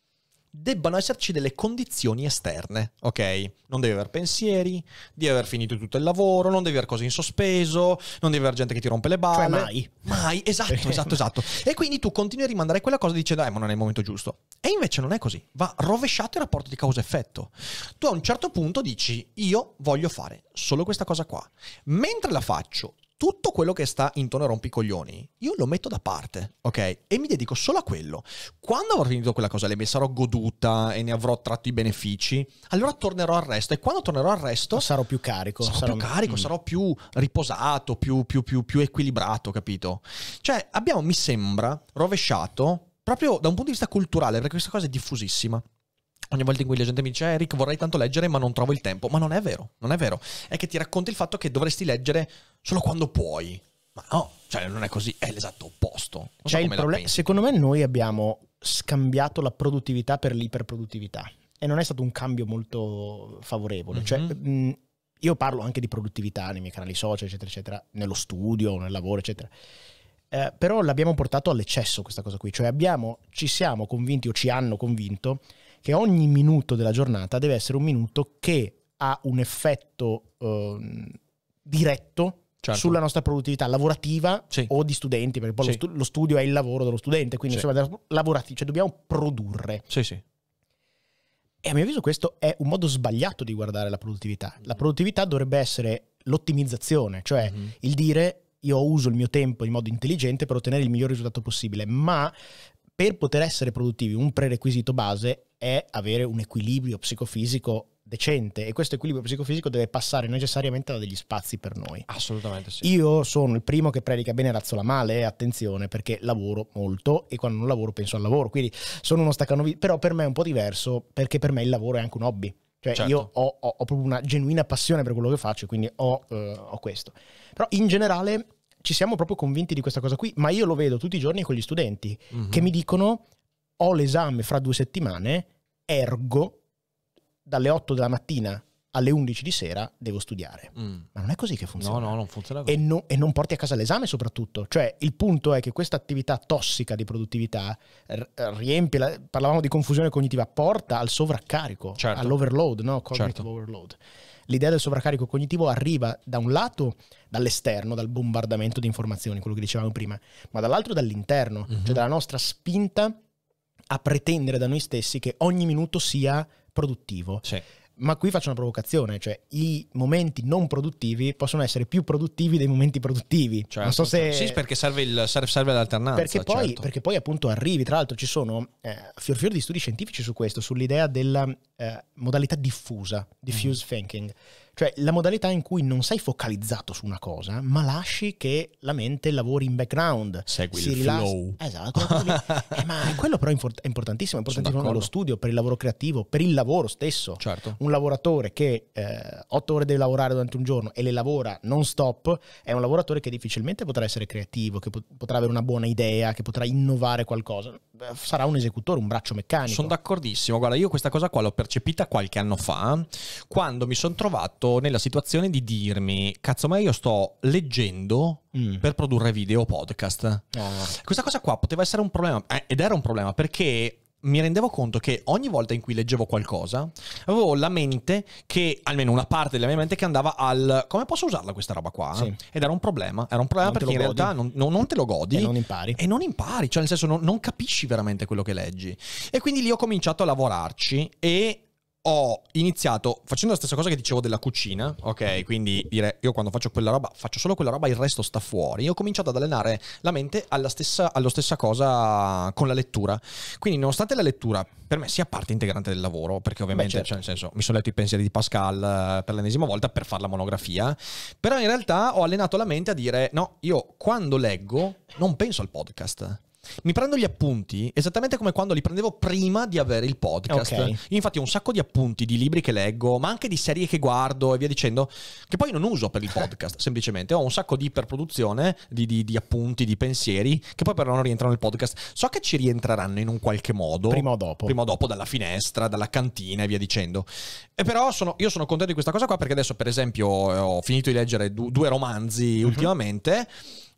debbano esserci delle condizioni esterne, ok? Non devi aver pensieri, devi aver finito tutto il lavoro, non devi aver cose in sospeso, non devi aver gente che ti rompe le balle. Cioè mai. Mai, esatto, esatto, esatto. E quindi tu continui a rimandare quella cosa dicendo, eh, ma non è il momento giusto. E invece non è così, va rovesciato il rapporto di causa-effetto. Tu a un certo punto dici, io voglio fare solo questa cosa qua. Mentre la faccio, tutto quello che sta intorno a rompicoglioni, io lo metto da parte, ok? E mi dedico solo a quello. Quando avrò finito quella cosa, le mi sarò goduta e ne avrò tratto i benefici, allora tornerò al resto. E quando tornerò al resto... Sarò più carico. Sarò, sarò più carico, mh. sarò più riposato, più, più, più, più equilibrato, capito? Cioè, abbiamo, mi sembra, rovesciato, proprio da un punto di vista culturale, perché questa cosa è diffusissima Ogni volta in cui la gente mi dice, Eric, eh, vorrei tanto leggere, ma non trovo il tempo. Ma non è vero, non è vero. È che ti racconti il fatto che dovresti leggere solo quando puoi. Ma no, cioè non è così, è l'esatto opposto. Non cioè, so il problem- secondo me noi abbiamo scambiato la produttività per l'iperproduttività. E non è stato un cambio molto favorevole. Mm-hmm. Cioè, mhm. mh, io parlo anche di produttività nei miei canali social, eccetera, eccetera, nello studio, nel lavoro, eccetera. Eh, però l'abbiamo portato all'eccesso questa cosa qui, cioè abbiamo, ci siamo convinti o ci hanno convinto che ogni minuto della giornata deve essere un minuto che ha un effetto eh, diretto Certo. sulla nostra produttività lavorativa sì. o di studenti, perché poi sì. lo, stu- lo, studio è il lavoro dello studente, quindi sì. insomma lavorati, cioè dobbiamo produrre. Sì, sì. E a mio avviso questo è un modo sbagliato di guardare la produttività. La produttività dovrebbe essere l'ottimizzazione, cioè mm-hmm. il dire io uso il mio tempo in modo intelligente per ottenere il miglior risultato possibile, ma per poter essere produttivi un prerequisito base è avere un equilibrio psicofisico decente e questo equilibrio psicofisico deve passare necessariamente da degli spazi per noi. Assolutamente sì. Io sono il primo che predica bene e razzola male, eh, attenzione, perché lavoro molto e quando non lavoro penso al lavoro, quindi sono uno staccanovista, però per me è un po' diverso perché per me il lavoro è anche un hobby. Cioè certo. io ho, ho, ho, proprio una genuina passione per quello che faccio, quindi ho, eh, ho questo. Però in generale ci siamo proprio convinti di questa cosa qui, ma io lo vedo tutti i giorni con gli studenti mm-hmm. che mhm. mi dicono ho l'esame fra due settimane, ergo dalle 8 della mattina alle 11 di sera devo studiare. Mm. Ma non è così che funziona. No, no, non funziona così. E, no, e, non porti a casa l'esame soprattutto. Cioè, il punto è che questa attività tossica di produttività riempie, la, parlavamo di confusione cognitiva, porta al sovraccarico, certo. all'overload, no? Cognitive certo. overload. L'idea del sovraccarico cognitivo arriva da un lato dall'esterno, dal bombardamento di informazioni, quello che dicevamo prima, ma dall'altro dall'interno, mm-hmm. cioè dalla nostra spinta a pretendere da noi stessi che ogni minuto sia produttivo. Sì. Ma qui faccio una provocazione, cioè i momenti non produttivi possono essere più produttivi dei momenti produttivi. Certo, non so certo. se... Sì, perché serve, il, serve, serve l'alternanza. Perché poi, certo. perché poi, appunto arrivi, tra l'altro ci sono eh, fior fior di studi scientifici su questo, sull'idea della eh, modalità diffusa, diffuse mm. thinking, cioè la modalità in cui non sei focalizzato su una cosa, ma lasci che la mente lavori in background. Segui si il rilassa. flow. Esatto. eh, ma quello però è importantissimo, è importantissimo per lo studio, per il lavoro creativo, per il lavoro stesso. Certo. Un lavoratore che eh, 8 ore deve lavorare durante un giorno e le lavora non stop, è un lavoratore che difficilmente potrà essere creativo, che potrà avere una buona idea, che potrà innovare qualcosa. Sarà un esecutore, un braccio meccanico. Sono d'accordissimo. Guarda, io questa cosa qua l'ho percepita qualche anno fa, quando mi sono trovato trovato nella situazione di dirmi, cazzo, ma io sto leggendo mm. per produrre video o podcast. Oh. Questa cosa qua poteva essere un problema, eh, ed era un problema perché mi rendevo conto che ogni volta in cui leggevo qualcosa avevo la mente che, almeno una parte della mia mente, che andava al come posso usarla questa roba qua? Sì. Ed era un problema. Era un problema non perché in godi. realtà non, non, te lo godi e non impari. E non impari, cioè nel senso non, non capisci veramente quello che leggi. E quindi lì ho cominciato a lavorarci e ho iniziato facendo la stessa cosa che dicevo della cucina, ok? Quindi dire io quando faccio quella roba faccio solo quella roba, il resto sta fuori. Io ho cominciato ad allenare la mente alla stessa, alla stessa cosa con la lettura. Quindi nonostante la lettura per me sia parte integrante del lavoro, perché ovviamente, Beh, certo. cioè, nel senso, mi sono letto i pensieri di Pascal eh, per l'ennesima volta per fare la monografia, però in realtà ho allenato la mente a dire no, io quando leggo non penso al podcast, mi prendo gli appunti esattamente come quando li prendevo prima di avere il podcast. Okay. infatti ho un sacco di appunti di libri che leggo, ma anche di serie che guardo e via dicendo, che poi non uso per il podcast, semplicemente. Ho un sacco di iperproduzione, di, di, di, appunti, di pensieri, che poi però non rientrano nel podcast. So che ci rientreranno in un qualche modo. Prima o dopo. Prima o dopo, dalla finestra, dalla cantina e via dicendo. E però sono, io sono contento di questa cosa qua perché adesso, per esempio, ho finito di leggere du- due romanzi mm-hmm. ultimamente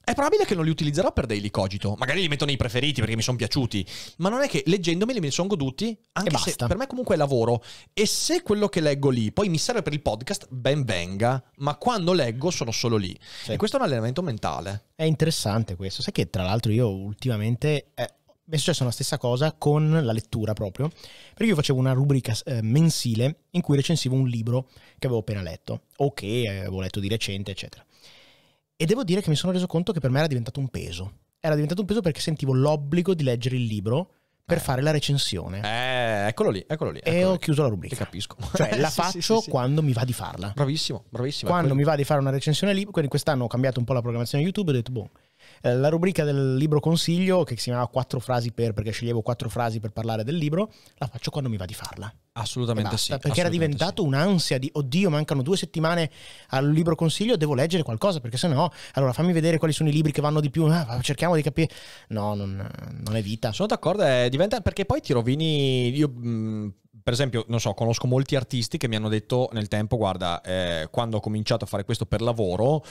è probabile che non li utilizzerò per daily cogito. Magari li metto nei preferiti perché mi sono piaciuti. Ma non è che leggendomeli me li sono goduti. Anche se per me comunque è lavoro. E se quello che leggo lì poi mi serve per il podcast, ben venga. Ma quando leggo sono solo lì. Sì. E questo è un allenamento mentale. È interessante questo. Sai che tra l'altro io ultimamente. Eh, mi è successo la stessa cosa con la lettura proprio, perché io facevo una rubrica eh, mensile in cui recensivo un libro che avevo appena letto o che avevo letto di recente, eccetera. E devo dire che mi sono reso conto che per me era diventato un peso. Era diventato un peso perché sentivo l'obbligo di leggere il libro per eh. fare la recensione. Eh, eccolo lì, eccolo lì. Eccolo e ho lì. chiuso la rubrica. Ti capisco. Cioè, la sì, faccio sì, sì, quando mi va di farla. Bravissimo, bravissimo. Quando mi va di fare una recensione libro, quindi quest'anno ho cambiato un po' la programmazione YouTube e ho detto, boh, eh, la rubrica del libro consiglio, che si chiamava Quattro frasi per, perché sceglievo quattro frasi per parlare del libro, la faccio quando mi va di farla. Assolutamente basta, sì. Perché assolutamente era diventato sì. un'ansia di, oddio, mancano due settimane al libro consiglio, devo leggere qualcosa, perché se no, allora fammi vedere quali sono i libri che vanno di più, ah, cerchiamo di capire. No, non, non, è vita. Sono d'accordo, eh, diventa, perché poi ti rovini, io mh, mm, per esempio, non so, conosco molti artisti che mi hanno detto nel tempo, guarda, eh, quando ho cominciato a fare questo per lavoro,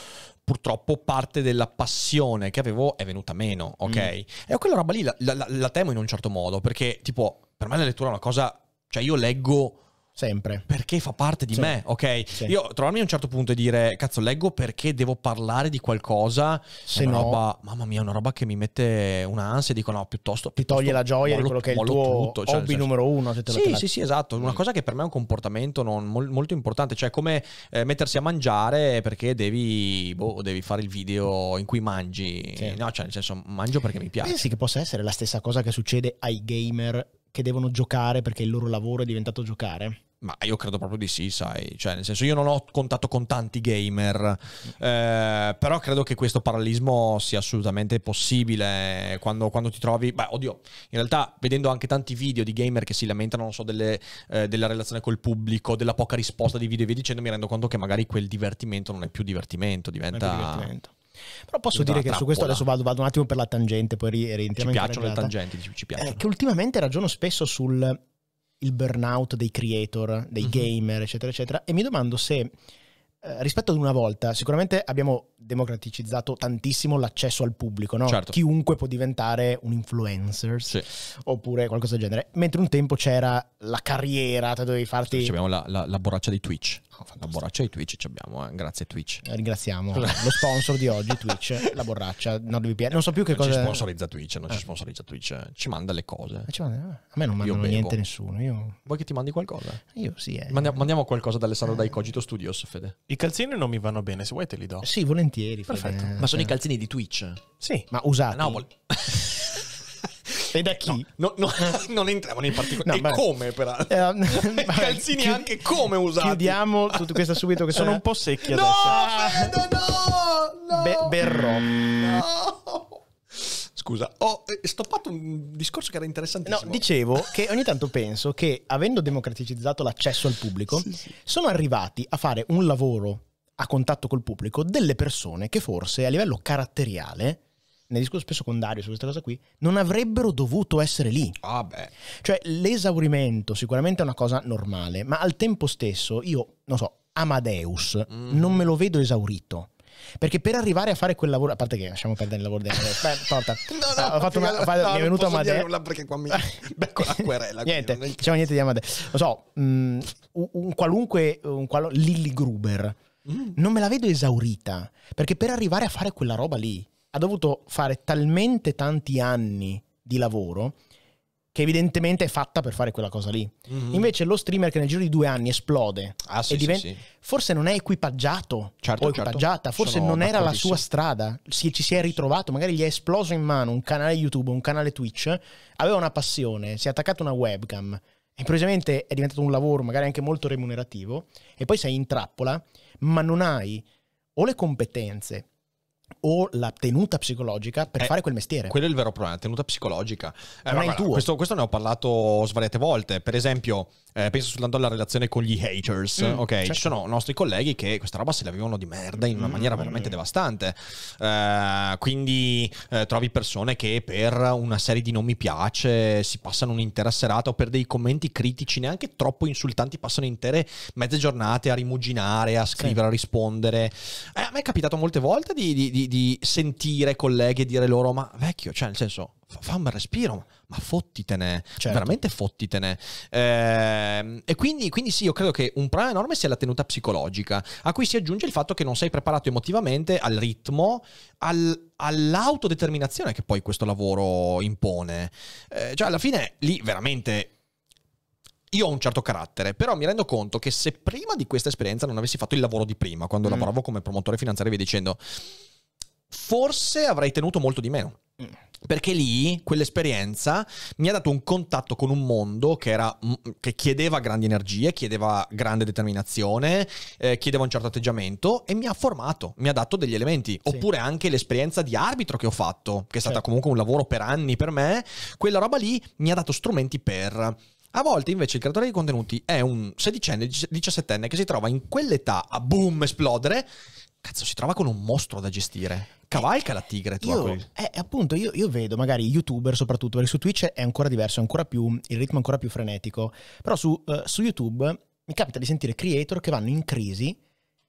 purtroppo parte della passione che avevo è venuta meno, mm. ok? Mm. E quella roba lì la, la, la temo in un certo modo, perché tipo, per me la lettura è una cosa, cioè io leggo Sempre. Perché fa parte di sì. me, ok? Sì. Io trovarmi a un certo punto e dire, cazzo, leggo perché devo parlare di qualcosa, se no... Roba, mamma mia, è una roba che mi mette un'ansia, e dico no, piuttosto... Ti toglie la gioia mollo, di quello che è il tuo tutto, cioè, hobby numero uno. Se te lo sì, sì, sì, esatto. Una mm. cosa che per me è un comportamento non, molto importante, cioè come eh, mettersi a mangiare perché devi, boh, devi, fare il video in cui mangi. Sì. No, cioè nel senso, mangio perché mi piace. Pensi che possa essere la stessa cosa che succede ai gamer che devono giocare perché il loro lavoro è diventato giocare? Ma io credo proprio di sì, sai, cioè nel senso io non ho contatto con tanti gamer, eh, però credo che questo parallelismo sia assolutamente possibile quando, quando, ti trovi, beh oddio, in realtà vedendo anche tanti video di gamer che si lamentano, non so, delle, eh, della relazione col pubblico, della poca risposta di video e via dicendo, mi rendo conto che magari quel divertimento non è più divertimento, diventa... È più divertimento però posso dire che trappola. su questo adesso vado, vado, un attimo per la tangente, poi rientriamo Ci piacciono le tangenti, ci, ci eh, piacciono. Eh, che ultimamente ragiono spesso sul burnout dei creator, dei mm-hmm. gamer, eccetera, eccetera, e mi domando se... Eh, rispetto ad una volta, sicuramente abbiamo democraticizzato tantissimo l'accesso al pubblico, no? certo. chiunque può diventare un influencer sì. oppure qualcosa del genere, mentre un tempo c'era la carriera, te dovevi farti... Sì, abbiamo la, la, la, borraccia di Twitch la borraccia di Twitch ci abbiamo, eh. grazie Twitch. Eh, ringraziamo lo sponsor di oggi, Twitch, la borraccia NordVPN. Non so più che non cosa... Ci sponsorizza Twitch, non eh. ci ah. sponsorizza Twitch, eh. ci manda le cose. Eh, ci manda... A me non manda niente nessuno. Io... Vuoi che ti mandi qualcosa? Io sì. Eh. Manda... Mandiamo qualcosa da Alessandro eh. dai Cogito Studios, Fede. I calzini non mi vanno bene, se vuoi te li do. Sì, volentieri. Perfetto. Fede. Ma sono i calzini di Twitch? Sì. Ma usati? Ah, no, vol- sei da chi? No, no, no, non entriamo nei particolari. No, e come, peraltro? Eh, Calzini chi... anche come usati. Chiudiamo tutto questo subito, che sono un po' secchi no, adesso. Fede, no, no! Be- berrò. No! Scusa, ho eh, stoppato un discorso che era interessantissimo. No, dicevo che ogni tanto penso che, avendo democraticizzato l'accesso al pubblico, sì, sì. sono arrivati a fare un lavoro a contatto col pubblico delle persone che forse a livello caratteriale ne discuto spesso con Dario su questa cosa qui, non avrebbero dovuto essere lì. Ah beh. Cioè l'esaurimento sicuramente è una cosa normale, ma al tempo stesso io, non so, Amadeus, mm. non me lo vedo esaurito. Perché per arrivare a fare quel lavoro, a parte che lasciamo perdere il lavoro di Amadeus, beh, torta. no, no, ho fatto una, no, mi è venuto Amadeus. perché qua mi becco l'acquerella. niente, non diciamo niente di Amadeus. Lo so, um, un, qualunque, un qual- Lilly Gruber, mm. non me la vedo esaurita. Perché per arrivare a fare quella roba lì, ha dovuto fare talmente tanti anni di lavoro che evidentemente è fatta per fare quella cosa lì. Mm-hmm. Invece lo streamer che nel giro di due anni esplode ah, sì, diventa, sì, sì. forse non è equipaggiato certo, o certo. equipaggiata, certo. forse Sono non era la sua strada, si, ci si è ritrovato, magari gli è esploso in mano un canale YouTube, un canale Twitch, aveva una passione, si è attaccato una webcam, e improvvisamente è diventato un lavoro magari anche molto remunerativo e poi sei in trappola, ma non hai o le competenze o la tenuta psicologica per eh, fare quel mestiere. Quello è il vero problema, la tenuta psicologica. Eh, non è il tuo. Questo, questo, ne ho parlato svariate volte. Per esempio, eh, penso soltanto alla relazione con gli haters. Mm, ok, certo. ci sono nostri colleghi che questa roba se la vivono di merda in una mm, maniera mm, veramente mm. devastante. Eh, quindi eh, trovi persone che per una serie di non mi piace si passano un'intera serata o per dei commenti critici neanche troppo insultanti passano intere mezze giornate a rimuginare, a scrivere, sì. a rispondere. Eh, a me è capitato molte volte di, di di, di sentire colleghi e dire loro, ma vecchio, cioè nel senso, fammi un respiro, ma fottitene, certo. veramente fottitene. Eh, e quindi, quindi, sì, io credo che un problema enorme sia la tenuta psicologica, a cui si aggiunge il fatto che non sei preparato emotivamente al ritmo, al, all'autodeterminazione che poi questo lavoro impone. Eh, cioè, alla fine lì veramente io ho un certo carattere, però mi rendo conto che se prima di questa esperienza non avessi fatto il lavoro di prima, quando mm. lavoravo come promotore finanziario, vi dicendo forse avrei tenuto molto di meno. Mm. Perché lì quell'esperienza mi ha dato un contatto con un mondo che, era, mm, che chiedeva grandi energie, chiedeva grande determinazione, eh, chiedeva un certo atteggiamento e mi ha formato, mi ha dato degli elementi. Sì. Oppure anche l'esperienza di arbitro che ho fatto, che è stata certo. comunque un lavoro per anni per me, quella roba lì mi ha dato strumenti per... A volte invece il creatore di contenuti è un sedicenne, diciassettenne che si trova in quell'età a boom esplodere Cazzo, si trova con un mostro da gestire. Cavalca la tigre tua. Io, eh, eh, appunto, io, io, vedo magari youtuber soprattutto, perché su Twitch è ancora diverso, è ancora più, il ritmo è ancora più frenetico. Però su, uh, su YouTube mi capita di sentire creator che vanno in crisi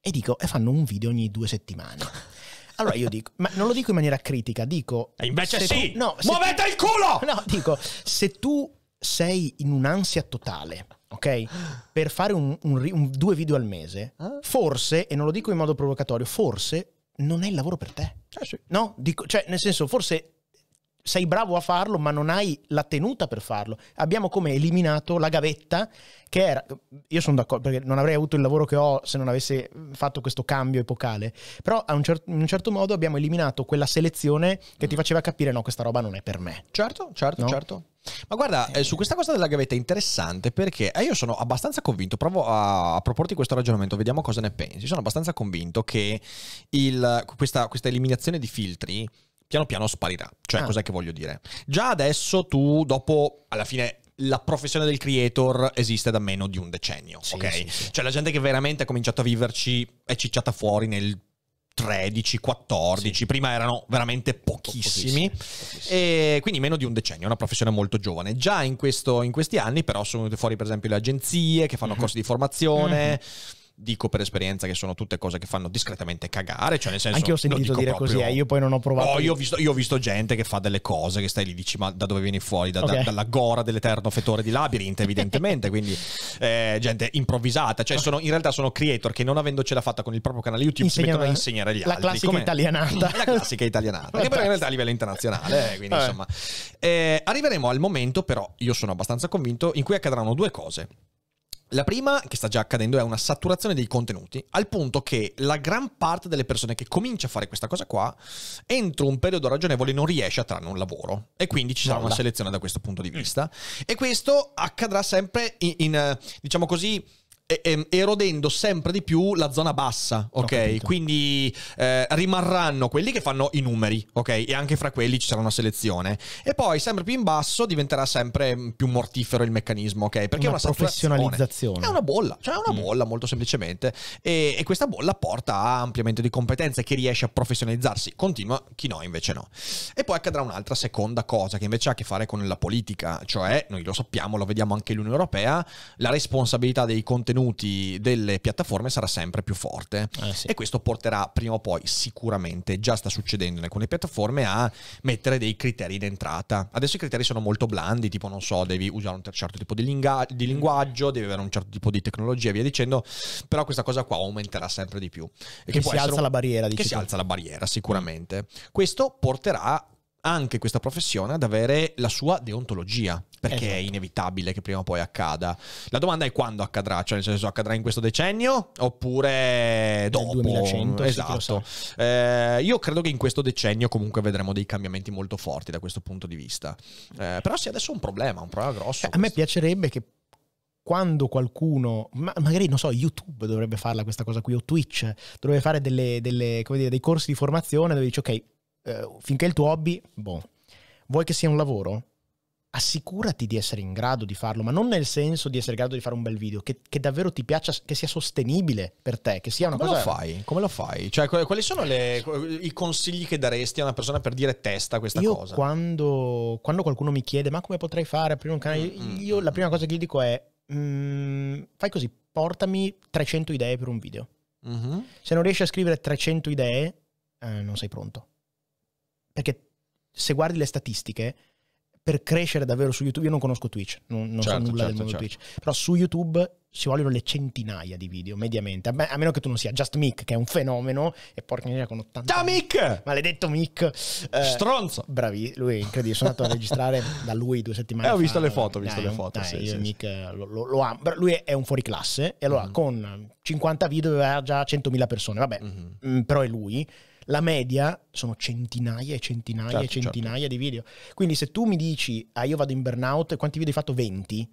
e dico, e fanno un video ogni due settimane. Allora io dico, ma non lo dico in maniera critica, dico... E invece sì! Tu, no, Muovete tu, il culo! No, dico, se tu sei in un'ansia totale ok? Per fare un, un, un, due video al mese, ah. forse, e non lo dico in modo provocatorio, forse non è il lavoro per te. Eh sì. No, dico, cioè, nel senso, forse sei bravo a farlo, ma non hai la tenuta per farlo. Abbiamo come eliminato la gavetta che era. Io sono d'accordo, perché non avrei avuto il lavoro che ho se non avessi fatto questo cambio epocale. Però un certo, in un certo modo abbiamo eliminato quella selezione che ti mm. faceva capire: no, questa roba non è per me. Certo, certo, no? certo. Ma guarda, eh, su eh. questa cosa della gavetta è interessante perché eh, io sono abbastanza convinto, provo a, a, proporti questo ragionamento, vediamo cosa ne pensi. Sono abbastanza convinto che il, questa, questa eliminazione di filtri piano piano sparirà. Cioè, ah. cos'è che voglio dire? Già adesso tu, dopo, alla fine la professione del creator esiste da meno di un decennio, sì, ok? Sì, sì. Cioè la gente che veramente ha cominciato a viverci è cicciata fuori nel 13, 14, sì. prima erano veramente pochissimi, pochissimi, pochissimi, E quindi meno di un decennio, una professione molto giovane. Già in, questo, in questi anni però sono venute fuori per esempio le agenzie che fanno mm-hmm. corsi di formazione. Mm-hmm dico per esperienza che sono tutte cose che fanno discretamente cagare, cioè nel senso... Anche io ho sentito dire proprio, così, eh, io poi non ho provato... Oh, io, ho visto, io ho visto gente che fa delle cose che stai lì, dici ma da dove vieni fuori? Da, okay. da, dalla gora dell'eterno fetore di labirinto, evidentemente, quindi eh, gente improvvisata, cioè sono, in realtà sono creator che non avendocela fatta con il proprio canale YouTube Insegnano, si mettono a insegnare agli la altri. Classica Come, la classica italianata. La classica italianata, che però in realtà a livello internazionale, eh, quindi Vabbè. Eh. insomma... Eh, arriveremo al momento però, io sono abbastanza convinto, in cui accadranno due cose. La prima, che sta già accadendo, è una saturazione dei contenuti, al punto che la gran parte delle persone che comincia a fare questa cosa qua, entro un periodo ragionevole non riesce a trarne un lavoro. E quindi ci sarà una selezione da questo punto di mm. vista. Mm. E questo accadrà sempre in, in eh, diciamo così, erodendo sempre di più la zona bassa, ok? Quindi eh, rimarranno quelli che fanno i numeri, ok? E anche fra quelli ci sarà una selezione. E poi sempre più in basso diventerà sempre mm, più mortifero il meccanismo, ok? Perché una è una professionalizzazione. È una bolla, cioè è una mm. bolla molto semplicemente. E, e, questa bolla porta a ampliamento di competenze, chi riesce a professionalizzarsi continua, chi no invece no. E poi accadrà un'altra seconda cosa che invece ha a che fare con la politica, cioè noi lo sappiamo, lo vediamo anche l'Unione Europea, la responsabilità dei contenuti contenuti delle piattaforme sarà sempre più forte eh sì. e questo porterà prima o poi sicuramente, già sta succedendo in alcune piattaforme, a mettere dei criteri d'entrata. Adesso i criteri sono molto blandi, tipo non so, devi usare un certo tipo di, linga- di linguaggio, devi avere un certo tipo di tecnologia e via dicendo, però questa cosa qua aumenterà sempre di più. E che, che si alza un... la barriera. Che si tu. alza la barriera sicuramente. Questo porterà anche questa professione ad avere la sua deontologia, perché esatto. è inevitabile che prima o poi accada. La domanda è quando accadrà, cioè nel senso accadrà in questo decennio oppure dopo? Del 2100, esatto. Sì, eh, io credo che in questo decennio comunque vedremo dei cambiamenti molto forti da questo punto di vista. Eh, però sì, adesso è un problema, un problema grosso. Eh, a me piacerebbe che quando qualcuno, ma magari non so, YouTube dovrebbe farla questa cosa qui, o Twitch, dovrebbe fare delle, delle, dire, dei corsi di formazione dove dice ok, eh, finché il tuo hobby, boh, vuoi che sia un lavoro? Assicurati di essere in grado di farlo, ma non nel senso di essere in grado di fare un bel video, che, che davvero ti piaccia, che sia sostenibile per te, che sia una Come cosa. Lo fai? Come lo fai? Cioè, quali sono le, i consigli che daresti a una persona per dire testa questa io cosa? Quando, quando qualcuno mi chiede, ma come potrei fare? Aprire un canale, mm, mm, io la mm, prima cosa che gli dico è: Mm, fai così, portami 300 idee per un video. Mm-hmm. Se non riesci a scrivere 300 idee, eh, non sei pronto. Perché se guardi le statistiche, per crescere davvero su YouTube, io non conosco Twitch, non, non certo, so nulla certo, del mondo certo. Twitch, però su YouTube ci vogliono le centinaia di video, mediamente, a, me, a, meno che tu non sia Just Mick, che è un fenomeno, e porca miseria con 80... Da Mick! Maledetto Mick! Eh, Stronzo! Bravi, lui è incredibile, sono andato a registrare da lui due settimane eh, ho visto le foto, ho visto dai, le foto, dai, sì, sì, Mick sì. Lo, lo, lo amo, lui è un fuoriclasse, e allora mm con 50 video aveva già 100.000 persone, vabbè, mm-hmm. Mm, però è lui, la media sono centinaia e centinaia certo, e certo. centinaia certo. di video. Quindi se tu mi dici, ah io vado in burnout, quanti video hai fatto? 20?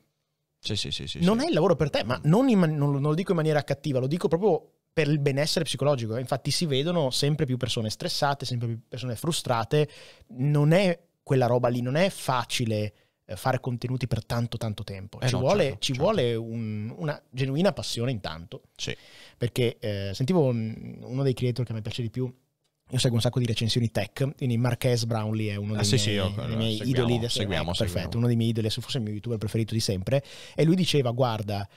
Sì, sì, sì. sì non sì. è il lavoro per te, ma non, in, non, non lo dico in maniera cattiva, lo dico proprio per il benessere psicologico. Eh, infatti si vedono sempre più persone stressate, sempre più persone frustrate. Non è quella roba lì, non è facile eh, fare contenuti per tanto tanto tempo. Eh ci no, vuole, certo, ci certo. vuole un, una genuina passione intanto. Sì. Perché eh, sentivo un, uno dei creator che a me piace di più, io seguo un sacco di recensioni tech, quindi Marques Brownlee è uno ah, dei ah, miei, sì, io, dei miei seguiamo, idoli. Del, seguiamo, eh, seguiamo. Perfetto, uno dei miei idoli, forse il mio youtuber preferito di sempre. E lui diceva, guarda,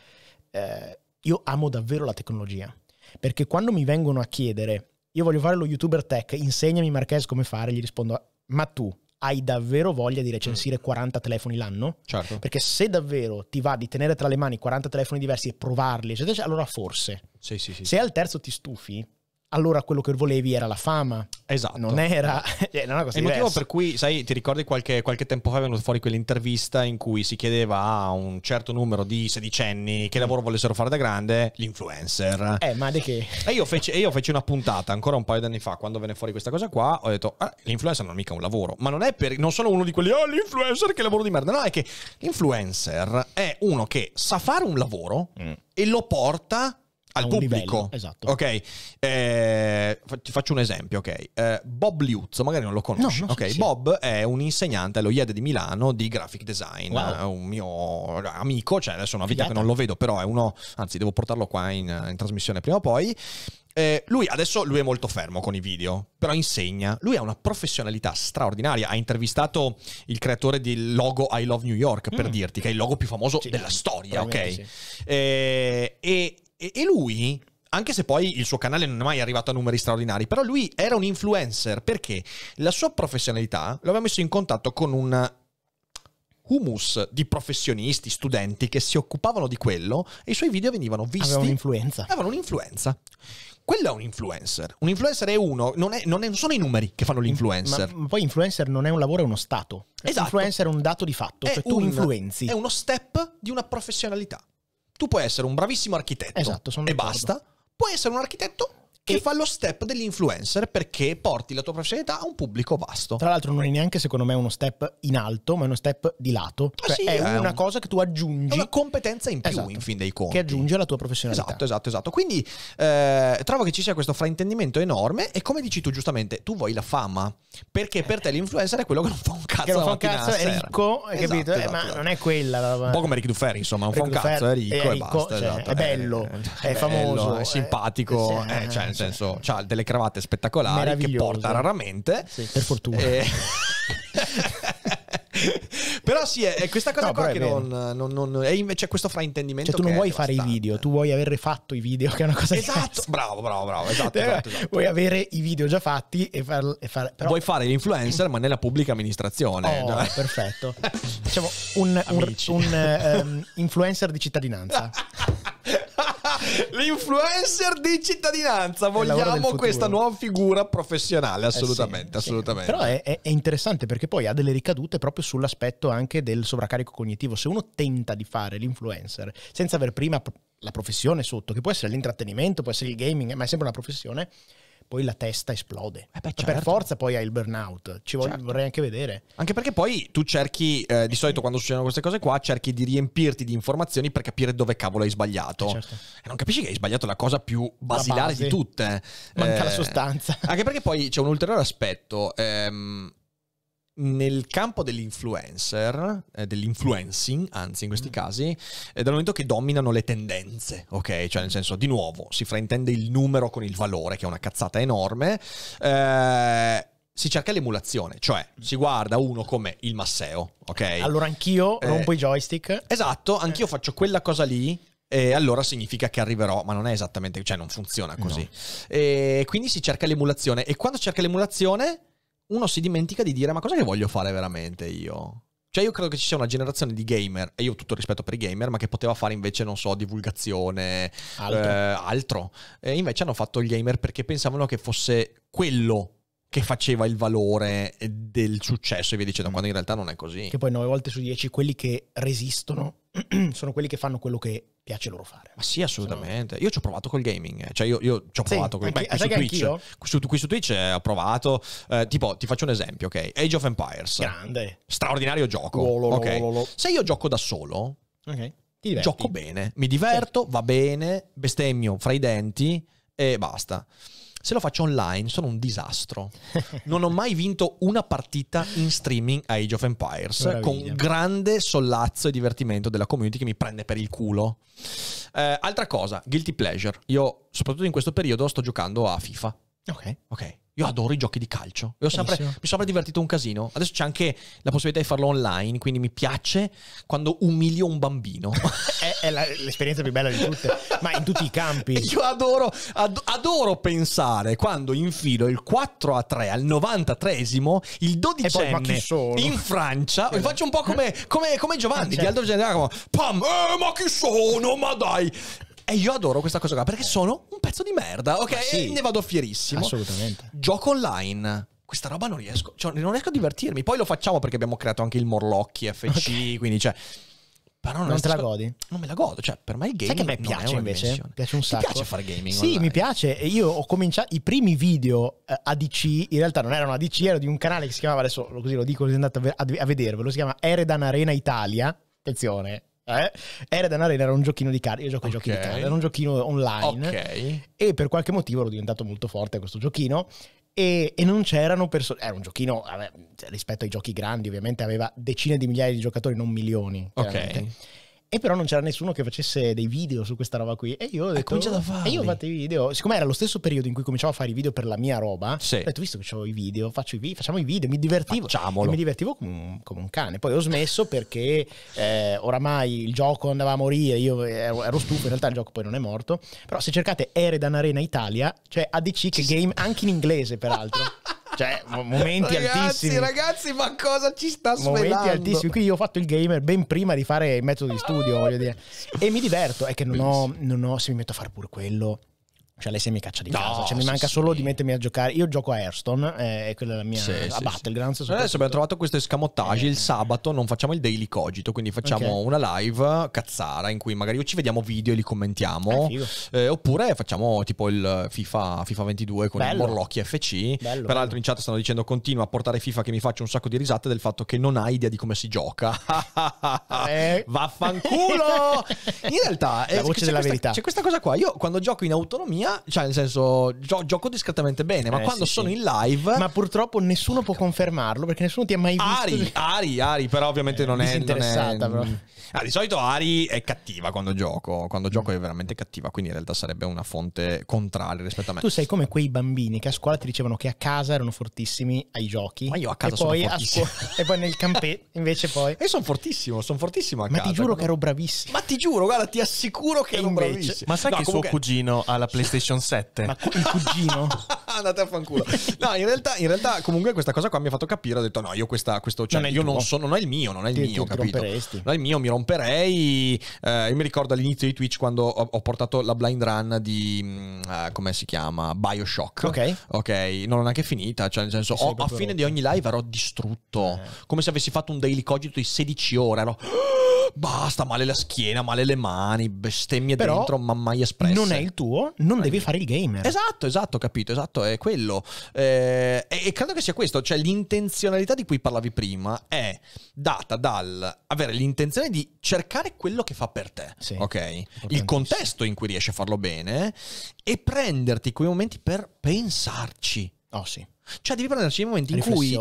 eh, io amo davvero la tecnologia, perché quando mi vengono a chiedere, io voglio fare lo youtuber tech, insegnami Marques come fare, gli rispondo, ma tu hai davvero voglia di recensire 40 mm. telefoni l'anno? Certo. Perché se davvero ti va di tenere tra le mani 40 telefoni diversi e provarli, eccetera, allora forse. Sì, sì, sì. Se al terzo ti stufi, allora quello che volevi era la fama. Esatto. Non era, cioè, non è il motivo per cui, sai, ti ricordi qualche, qualche, tempo fa è venuta fuori quell'intervista in cui si chiedeva a un certo numero di sedicenni che mm. lavoro volessero fare da grande? L'influencer. Eh, ma di che? E io feci, io feci una puntata ancora un paio di anni fa, quando venne fuori questa cosa qua, ho detto, ah, l'influencer non è mica un lavoro, ma non è per, non sono uno di quelli, oh, l'influencer che lavoro di merda, no, è che l'influencer è uno che sa fare un lavoro mm. e lo porta al pubblico. Livello, esatto. Ok, eh, ti faccio un esempio, ok. Eh, Bob Liuzzo, magari non lo conosci. No, no, ok, sì. Bob è un insegnante allo IED di Milano di graphic design, wow. Eh, un mio amico, cioè adesso è una vita che non lo vedo, però è uno, anzi devo portarlo qua in, in trasmissione prima o poi. Eh, lui adesso lui è molto fermo con i video, però insegna. Lui ha una professionalità straordinaria. Ha intervistato il creatore del logo I Love New York, per mm. dirti, che è il logo più famoso sì, della storia, ok? Sì. Eh, e e, e lui anche se poi il suo canale non è mai arrivato a numeri straordinari, però lui era un influencer perché la sua professionalità l'aveva messo in contatto con un humus di professionisti, studenti che si occupavano di quello e i suoi video venivano visti. Avevano un'influenza. Avevano un'influenza. Quello è un influencer. Un influencer è uno, non, è, non, è, non sono i numeri che fanno l'influencer. Ma, ma poi influencer non è un lavoro, è uno stato. Esatto. Influencer è un dato di fatto, è cioè un, influenzi. È uno step di una professionalità tu puoi essere un bravissimo architetto esatto, e d'accordo. basta, puoi essere un architetto che fa lo step dell'influencer perché porti la tua professionalità a un pubblico vasto. Tra l'altro non è neanche secondo me uno step in alto, ma è uno step di lato. Ah, cioè, sì, è, è, una un... cosa che tu aggiungi. È una competenza in più, esatto, in fin dei conti. Che aggiunge alla tua professionalità. Esatto, esatto, esatto. Quindi eh, trovo che ci sia questo fraintendimento enorme e come dici tu giustamente, tu vuoi la fama, perché per te l'influencer è quello che non fa un cazzo. Che non fa un cazzo, è ricco, hai capito? Esatto, eh, ma esatto, non è esatto. quella. La... Un po' come Ricky Duffer, insomma, non fa un cazzo, è ricco, è ricco e basta. Cioè, esatto. è bello, eh, è, è famoso, bello, è eh, simpatico, eh, cioè senso, ha delle cravatte spettacolari che porta raramente. Sì, per fortuna. E... Eh, però sì, è, questa cosa no, qua che non, non, non, è in, c'è questo fraintendimento. Cioè, tu non vuoi fare i video, tu vuoi aver fatto i video, che è una cosa Esatto, bravo, bravo, bravo. Esatto, eh, esatto, esatto. Vuoi avere i video già fatti e, far, far, però... Vuoi fare l'influencer, ma nella pubblica amministrazione. Oh, cioè. perfetto. Diciamo un, un, un um, influencer di cittadinanza. L'influencer di cittadinanza, vogliamo questa nuova figura professionale, assolutamente. Eh sì, assolutamente. Sì. Però è, è, interessante perché poi ha delle ricadute proprio sull'aspetto anche del sovraccarico cognitivo. Se uno tenta di fare l'influencer senza aver prima la professione sotto, che può essere l'intrattenimento, può essere il gaming, ma è sempre una professione poi la testa esplode. Eh beh, certo. Per forza poi hai il burnout, ci certo. vorrei anche vedere. Anche perché poi tu cerchi, eh, di solito quando succedono queste cose qua, cerchi di riempirti di informazioni per capire dove cavolo hai sbagliato. Eh, certo. E non capisci che hai sbagliato la cosa più basilare di tutte. Manca eh, la sostanza. Anche perché poi c'è un ulteriore aspetto. Ehm, nel campo dell'influencer, eh, dell'influencing, anzi in questi mm. casi, eh, dal momento che dominano le tendenze, ok? Cioè nel senso, di nuovo, si fraintende il numero con il valore, che è una cazzata enorme. Eh, si cerca l'emulazione, cioè si guarda uno come il Masseo, ok? Allora anch'io eh, rompo i joystick. Esatto, eh. anch'io faccio quella cosa lì e allora significa che arriverò, ma non è esattamente, cioè non funziona così. No. E quindi si cerca l'emulazione e quando cerca l'emulazione uno si dimentica di dire ma cosa che voglio fare veramente io? Cioè io credo che ci sia una generazione di gamer, e io ho tutto rispetto per i gamer, ma che poteva fare invece, non so, divulgazione, altro. Eh, altro. E invece hanno fatto il gamer perché pensavano che fosse quello che faceva il valore del successo e via dicendo, quando in realtà non è così. Che poi 9 volte su 10 quelli che resistono sono quelli che fanno quello che piace loro fare. Ma sì, assolutamente. No... Io ci ho provato col gaming, eh. cioè io, io ci ho provato sì, col gaming. Qui, su Twitch, su, qui su Twitch eh, ho provato, eh, tipo ti faccio un esempio, ok? Age of Empires. Grande. Straordinario gioco. Lolo, okay. lolo, lolo. Se io gioco da solo, okay. gioco bene, mi diverto, sì. va bene, bestemmio fra i denti e basta. Se lo faccio online sono un disastro. non ho mai vinto una partita in streaming a Age of Empires Meraviglia. con grande sollazzo e divertimento della community che mi prende per il culo. Eh, altra cosa, guilty pleasure. Io, soprattutto in questo periodo, sto giocando a FIFA. Ok. Ok. Io adoro i giochi di calcio. Sempre, mi sono sempre divertito un casino. Adesso c'è anche la possibilità di farlo online, quindi mi piace quando umilio un bambino. è, è la, l'esperienza più bella di tutte, ma in tutti i campi. Io adoro, ad, adoro pensare quando infilo il 4 a 3 al 93esimo, il 12enne in Francia. Sì. Faccio un po' come, come, come Giovanni ah, certo. di Aldo Giacomo. Pam, eh, ma chi sono? Ma dai. E io adoro questa cosa qua perché sono un pezzo di merda, ok? Sì, ne vado fierissimo. Assolutamente. Gioco online. Questa roba non riesco, cioè, non riesco a divertirmi. Poi lo facciamo perché abbiamo creato anche il Morlocchi FC, okay. quindi cioè... Però non, non te la godi? Non me la godo, cioè per me il gaming Sai che a me piace invece, dimensione. piace un sacco. Mi piace fare gaming. Sì, online. mi piace. E Io ho cominciato i primi video eh, ADC, in realtà non erano ADC, erano di un canale che si chiamava adesso così lo dico, così andate a, ve- a vedervelo, si chiama Eredan Arena Italia. Attenzione, eh? Era Dan Arena, era un giochino di carte. Io gioco ai okay. giochi di carte, era un giochino online. Okay. E per qualche motivo ero diventato molto forte questo giochino. E, e non c'erano persone. Era un giochino cioè, rispetto ai giochi grandi, ovviamente aveva decine di migliaia di giocatori, non milioni. Ok. E però non c'era nessuno che facesse dei video su questa roba qui. E io ho eh, detto. Cominciato a fare. E io ho fatto i video. Siccome era lo stesso periodo in cui cominciavo a fare i video per la mia roba, sì. ho detto, visto che ho i video, faccio i video, facciamo i video, mi divertivo. Facciamolo. E mi divertivo come un, come un, cane. Poi ho smesso perché eh, oramai il gioco andava a morire. Io ero, ero, stufo, in realtà il gioco poi non è morto. Però se cercate Eredan Arena Italia, cioè ADC che game anche in inglese, peraltro. Cioè, momenti ragazzi, altissimi. Ragazzi, ma cosa ci sta succedendo? Momenti altissimi. quindi io ho fatto il gamer ben prima di fare il metodo di studio, voglio dire. E mi diverto. È che non ho, non ho, se mi metto a fare pure quello, cioè lei se mi caccia di no, casa, cioè, mi manca sì, solo sì. di mettermi a giocare. Io gioco a Hearthstone, eh, quella è la mia sì, a Battlegrounds. Adesso abbiamo trovato queste escamotage eh. il sabato, non facciamo il daily cogito, quindi facciamo okay. una live cazzara in cui magari o ci vediamo video e li commentiamo, eh, eh oppure facciamo tipo il FIFA, FIFA 22 con bello. i Morlocchi FC. Bello, Peraltro bello. in chat stanno dicendo continua a portare FIFA che mi faccio un sacco di risate del fatto che non hai idea di come si gioca. eh. Vaffanculo! In realtà eh, la voce della questa, verità. C'è questa cosa qua, io quando gioco in autonomia mia, cioè nel senso gio- gioco discretamente bene, ma eh, quando sì, sono sì. in live... Ma purtroppo nessuno può confermarlo perché nessuno ti ha mai visto. Ari, Ari, Ari, però ovviamente eh, non, è, non è... però. Ah, di solito Ari è cattiva quando gioco, quando gioco è veramente cattiva, quindi in realtà sarebbe una fonte contraria rispetto a me. Tu sei come quei bambini che a scuola ti dicevano che a casa erano fortissimi ai giochi. Ma io a casa sono poi fortissimo. Scuola, e poi nel campè invece poi... Io sono fortissimo, sono fortissimo a Ma casa. Ma ti giuro quando... che ero bravissimo. Ma ti giuro, guarda, ti assicuro che ero invece... bravissimo. Ma sai no, che comunque... suo cugino ha la PlayStation PlayStation 7. Ma il cugino? Andate a fanculo. No, in realtà, in realtà, comunque questa cosa qua mi ha fatto capire, ho detto no, io questa, questo, cioè, non io non sono, non è il mio, non è il ti, mio, ti capito? Romperesti. Non è il mio, mi romperei. Eh, io mi ricordo all'inizio di Twitch quando ho, ho portato la blind run di, uh, come si chiama? Bioshock. Ok. Ok, non è neanche finita, cioè nel senso, ho, a fine rotto. di ogni live ero distrutto, eh. come se avessi fatto un daily cogito di 16 ore, ero basta, male la schiena, male le mani, bestemmie Però dentro, mammaia espresse. Non è il tuo, non devi fare il gamer. Esatto, esatto, capito, esatto, è quello. Eh, e, e credo che sia questo, cioè l'intenzionalità di cui parlavi prima è data dal avere l'intenzione di cercare quello che fa per te, sì, ok? Il contesto in cui riesci a farlo bene e prenderti quei momenti per pensarci. Oh sì. Cioè devi prenderci i momenti in cui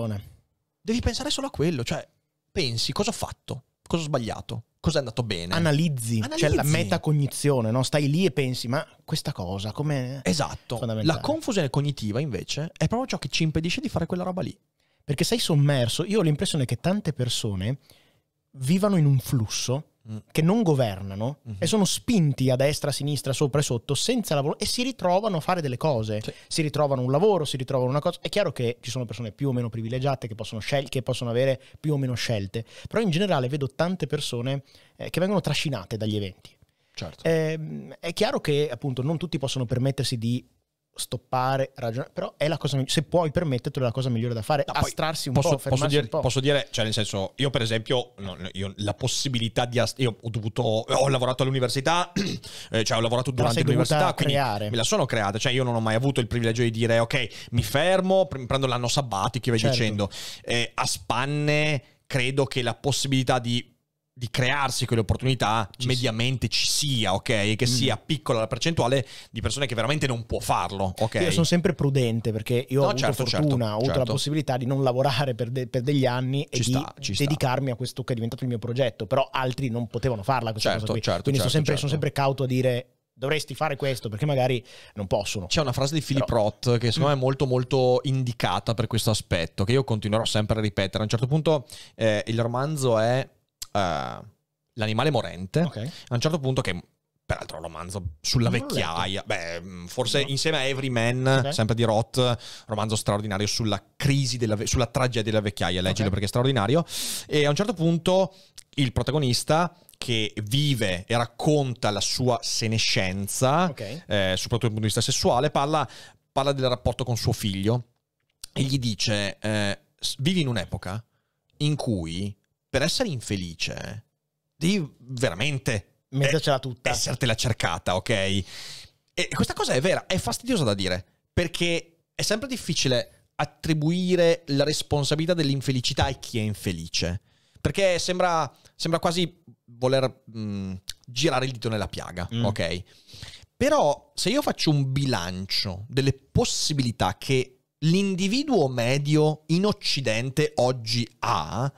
devi pensare solo a quello, cioè pensi cosa ho fatto, cosa ho sbagliato? Cosa è andato bene? Analizzi, Analizzi. c'è cioè la metacognizione, no? stai lì e pensi, ma questa cosa come... Esatto, la confusione cognitiva invece è proprio ciò che ci impedisce di fare quella roba lì. Perché sei sommerso, io ho l'impressione che tante persone vivano in un flusso Mm. che non governano mm-hmm. e mhm. sono spinti a destra, a sinistra, sopra e sotto senza lavoro e si ritrovano a fare delle cose, sì. si ritrovano un lavoro, si ritrovano una cosa. È chiaro che ci sono persone più o meno privilegiate che possono, scel- che possono avere più o meno scelte, però in generale vedo tante persone eh, che vengono trascinate dagli eventi. Certo. Eh, è chiaro che appunto non tutti possono permettersi di stoppare, ragionare, però è la cosa se puoi permettertelo è la cosa migliore da fare, no, astrarsi un posso, po', posso dire, un po'. Posso dire, cioè nel senso, io per esempio, no, io, la possibilità di, ast- io ho dovuto, ho lavorato all'università, eh, cioè ho lavorato durante l'università, creare. me la sono creata, cioè io non ho mai avuto il privilegio di dire, ok, mi fermo, prendo l'anno sabbatico e via certo. dicendo, eh, a spanne credo che la possibilità di di crearsi quelle opportunità ci mediamente ci sia, ok? Che mm. sia piccola la percentuale di persone che veramente non può farlo, ok? Io sono sempre prudente perché io no, ho avuto certo, fortuna, certo, ho avuto certo. la possibilità di non lavorare per, de- per degli anni ci e sta, di dedicarmi sta. a questo che è diventato il mio progetto, però altri non potevano farla questa certo, cosa qui. Certo, Quindi sono certo, sempre, sono certo. sempre cauto a dire dovresti fare questo perché magari non possono. C'è una frase di Philip Però... Roth che secondo mm. me è molto molto indicata per questo aspetto che io continuerò sempre a ripetere. A un certo punto eh, il romanzo è eh, l'animale morente, okay. a un certo punto che peraltro è un romanzo sulla non vecchiaia, beh, mm, forse no. insieme a Everyman, okay. sempre di Roth, romanzo straordinario sulla crisi, della, sulla tragedia della vecchiaia, leggilo okay. perché è straordinario, e a un certo punto il protagonista che vive e racconta la sua senescenza, okay. eh, soprattutto dal punto di vista sessuale, parla, parla, del rapporto con suo figlio e gli dice, eh, vivi in un'epoca in cui per essere infelice devi veramente... Mezzacela tutta. Essertela cercata, ok? E questa cosa è vera, è fastidiosa da dire, perché è sempre difficile attribuire la responsabilità dell'infelicità a chi è infelice. Perché sembra, sembra quasi voler mh, mm, girare il dito nella piaga, mm. ok? Però se io faccio un bilancio delle possibilità che l'individuo medio in Occidente oggi ha,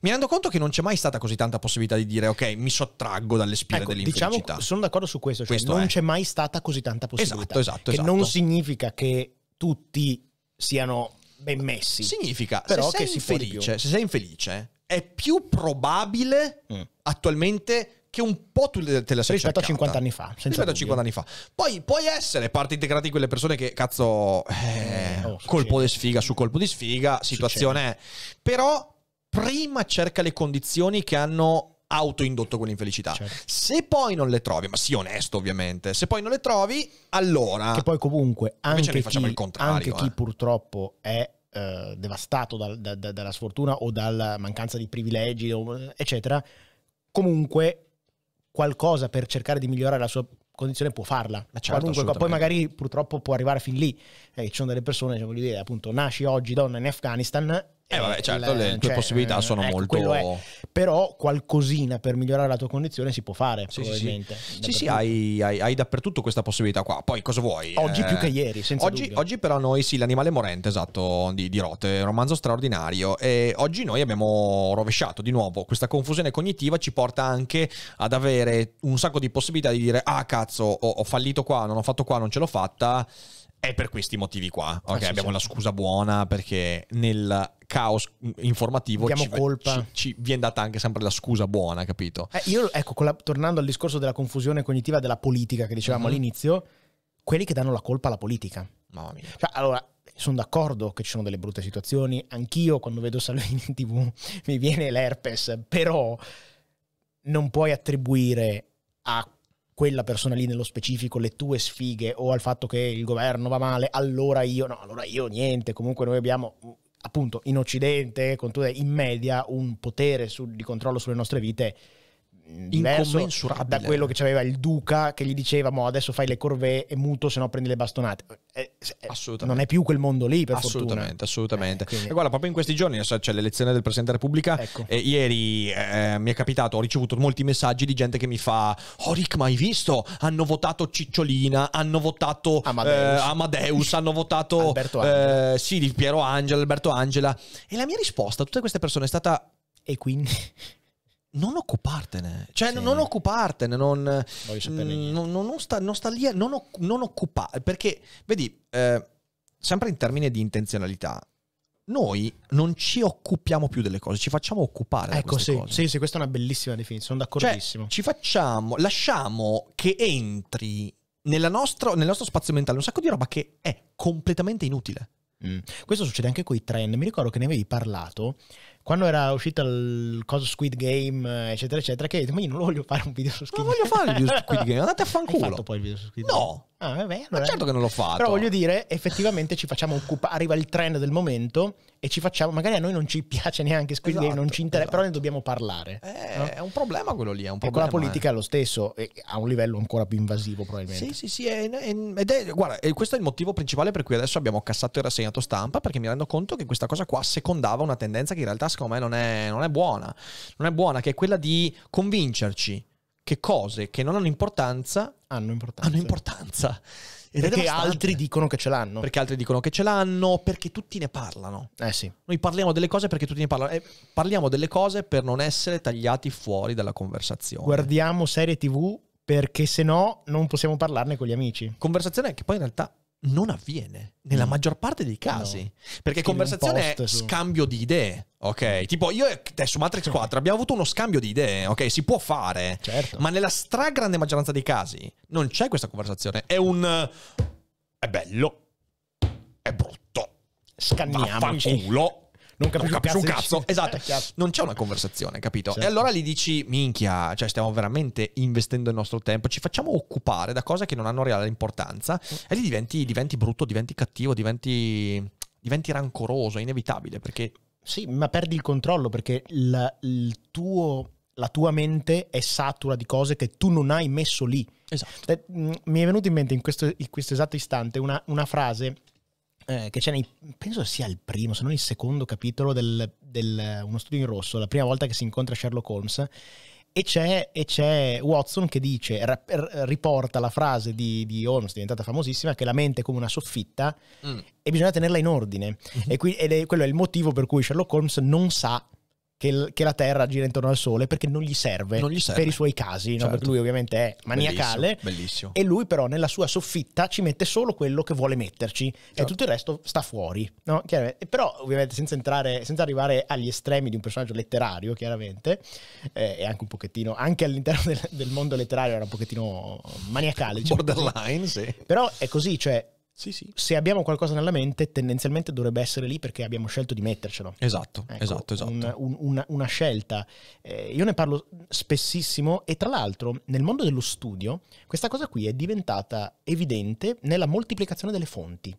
mi rendo conto che non c'è mai stata così tanta possibilità di dire ok, mi sottraggo dalle spine ecco, dell'infelicità. Diciamo, sono d'accordo su questo, cioè questo non è. c'è mai stata così tanta possibilità. Esatto, esatto, esatto. Che non esatto. significa che tutti siano ben messi. Significa, però se sei, infelice, se sei infelice, è più probabile mm. attualmente che un po' tu te la sei rispetto a 50 anni fa. rispetto a 50 anni fa. Poi puoi essere parte integrata di quelle persone che, cazzo, eh, eh oh, colpo di sfiga su colpo di sfiga, situazione certo. è. Però prima cerca le condizioni che hanno autoindotto quell'infelicità. Certo. Se poi non le trovi, ma sii onesto ovviamente, se poi non le trovi, allora... Che poi comunque anche, chi, anche eh. chi purtroppo è eh, devastato dal, da, da, dalla sfortuna o dalla mancanza di privilegi, eccetera, comunque qualcosa per cercare di migliorare la sua condizione può farla. Eh, certo, poi magari purtroppo può arrivare fin lì. Eh, ci sono delle persone, cioè, voglio dire, appunto, nasci oggi donna in Afghanistan eh, vabbè, eh, certo, le, tue cioè, possibilità sono ecco, molto... Però qualcosina per migliorare la tua condizione si può fare, sì, probabilmente. Sì, sì, sì hai, hai, hai, dappertutto questa possibilità qua. Poi cosa vuoi? Oggi eh, più che ieri, senza oggi, Oggi però noi, sì, L'animale morente, esatto, di, di Rote, romanzo straordinario. E oggi noi abbiamo rovesciato di nuovo. Questa confusione cognitiva ci porta anche ad avere un sacco di possibilità di dire ah cazzo, ho, ho fallito qua, non ho fatto qua, non ce l'ho fatta è per questi motivi qua. Ok, ah, sì, abbiamo certo. la scusa buona perché nel caos informativo Diamo ci, colpa. Ci, ci viene data anche sempre la scusa buona, capito? Eh, io, ecco, la, tornando al discorso della confusione cognitiva della politica che dicevamo mm-hmm. all'inizio, quelli che danno la colpa alla politica. Mamma mia. Cioè, allora, sono d'accordo che ci sono delle brutte situazioni, anch'io quando vedo Salvini in tv mi viene l'herpes, però non puoi attribuire a quella persona lì nello specifico le tue sfighe o al fatto che il governo va male, allora io no, allora io niente, comunque noi abbiamo appunto in Occidente, con tutte in media, un potere su, di controllo sulle nostre vite diverso da quello che c'aveva il duca che gli diceva adesso fai le corvée e muto se no prendi le bastonate eh, eh assolutamente. non è più quel mondo lì per assolutamente, fortuna assolutamente eh, quindi... e guarda proprio in questi giorni c'è l'elezione del Presidente della Repubblica ecco. e ieri eh, mi è capitato ho ricevuto molti messaggi di gente che mi fa oh Rick ma hai visto hanno votato Cicciolina hanno votato eh, Amadeus, Amadeus hanno votato eh, sì, Piero Angela Alberto Angela e la mia risposta a tutte queste persone è stata e quindi non occupartene, cioè sì. non occupartene, non, mm, non, non, sta, non sta, lì, non, non occupare, perché vedi, eh, sempre in termini di intenzionalità, noi non ci occupiamo più delle cose, ci facciamo occupare. Ecco, sì, cose. sì, sì, questa è una bellissima definizione, sono cioè, d'accordissimo. Cioè, ci facciamo, lasciamo che entri nostro, nel nostro spazio mentale un sacco di roba che è completamente inutile. Mm. Questo succede anche con i trend, mi ricordo che ne avevi parlato quando era uscito il coso Squid Game, eh, eccetera, eccetera, che ho detto, ma io non voglio fare un video su Squid Game. Non voglio fare il video su Squid Game, andate a fanculo. Hai fatto poi il video su Squid Game? No. Ah, vabbè, allora... Ma certo che non l'ho fatto. Però voglio dire, effettivamente ci facciamo occupare, arriva il trend del momento e ci facciamo, magari a noi non ci piace neanche Squid esatto, Game, non ci interessa, esatto. però ne esatto. dobbiamo parlare. Eh, no? È un problema quello lì, è un ecco, problema. E eh. con la politica è lo stesso, è a un livello ancora più invasivo probabilmente. Sì, sì, sì, è, è, ed è, guarda, questo è il motivo principale per cui adesso abbiamo cassato il rassegnato stampa, perché mi rendo conto che questa cosa qua secondava una tendenza che in realtà secondo me non è, non è buona. Non è buona, che è quella di convincerci che cose che non hanno importanza hanno importanza. Hanno importanza. perché altri dicono che ce l'hanno. Perché altri dicono che ce l'hanno, perché tutti ne parlano. Eh sì. Noi parliamo delle cose perché tutti ne parlano. Eh, parliamo delle cose per non essere tagliati fuori dalla conversazione. Guardiamo serie tv perché se no non possiamo parlarne con gli amici. Conversazione che poi in realtà non avviene nella mm. maggior parte dei casi. No. Perché Scrivi conversazione è scambio di idee, ok? Tipo io e te su Matrix 4 abbiamo avuto uno scambio di idee, ok? Si può fare, certo. ma nella stragrande maggioranza dei casi non c'è questa conversazione. È un... Eh, è bello, è brutto, scanniamoci. Vaffanculo non capisci, non un cazzo. Esatto, non c'è una conversazione, capito? Certo. E allora gli dici, minchia, cioè stiamo veramente investendo il nostro tempo, ci facciamo occupare da cose che non hanno reale importanza e lì diventi, diventi brutto, diventi cattivo, diventi, diventi rancoroso, è inevitabile perché... Sì, ma perdi il controllo perché il, il tuo la tua mente è satura di cose che tu non hai messo lì. Esatto. Eh, mm, mi è venuta in mente in questo, in questo esatto istante una, una, frase eh, che c'è nei, penso sia il primo, se non il secondo capitolo del, del, eh, uno studio in rosso, la prima volta che si incontra Sherlock Holmes. E c'è, e c'è Watson che dice, rap, riporta la frase di, di, Holmes, diventata famosissima, che la mente è come una soffitta mm. e bisogna tenerla in ordine. Mm-hmm. E qui, ed è, quello è il motivo per cui Sherlock Holmes non sa che, che, la Terra gira intorno al Sole perché non gli serve, non gli serve. per i suoi casi, certo. no? perché lui ovviamente è maniacale bellissimo, bellissimo. e lui però nella sua soffitta ci mette solo quello che vuole metterci certo. e tutto il resto sta fuori. No? Però ovviamente senza, entrare, senza arrivare agli estremi di un personaggio letterario, chiaramente, eh, e anche un pochettino, anche all'interno del, del, mondo letterario era un pochettino maniacale. Diciamo Borderline, così. sì. Però è così, cioè sì, sì. Se abbiamo qualcosa nella mente, tendenzialmente dovrebbe essere lì perché abbiamo scelto di mettercelo. Esatto, ecco, esatto, esatto. Un, un, una, una, scelta. Eh, io ne parlo spessissimo e tra l'altro nel mondo dello studio questa cosa qui è diventata evidente nella moltiplicazione delle fonti.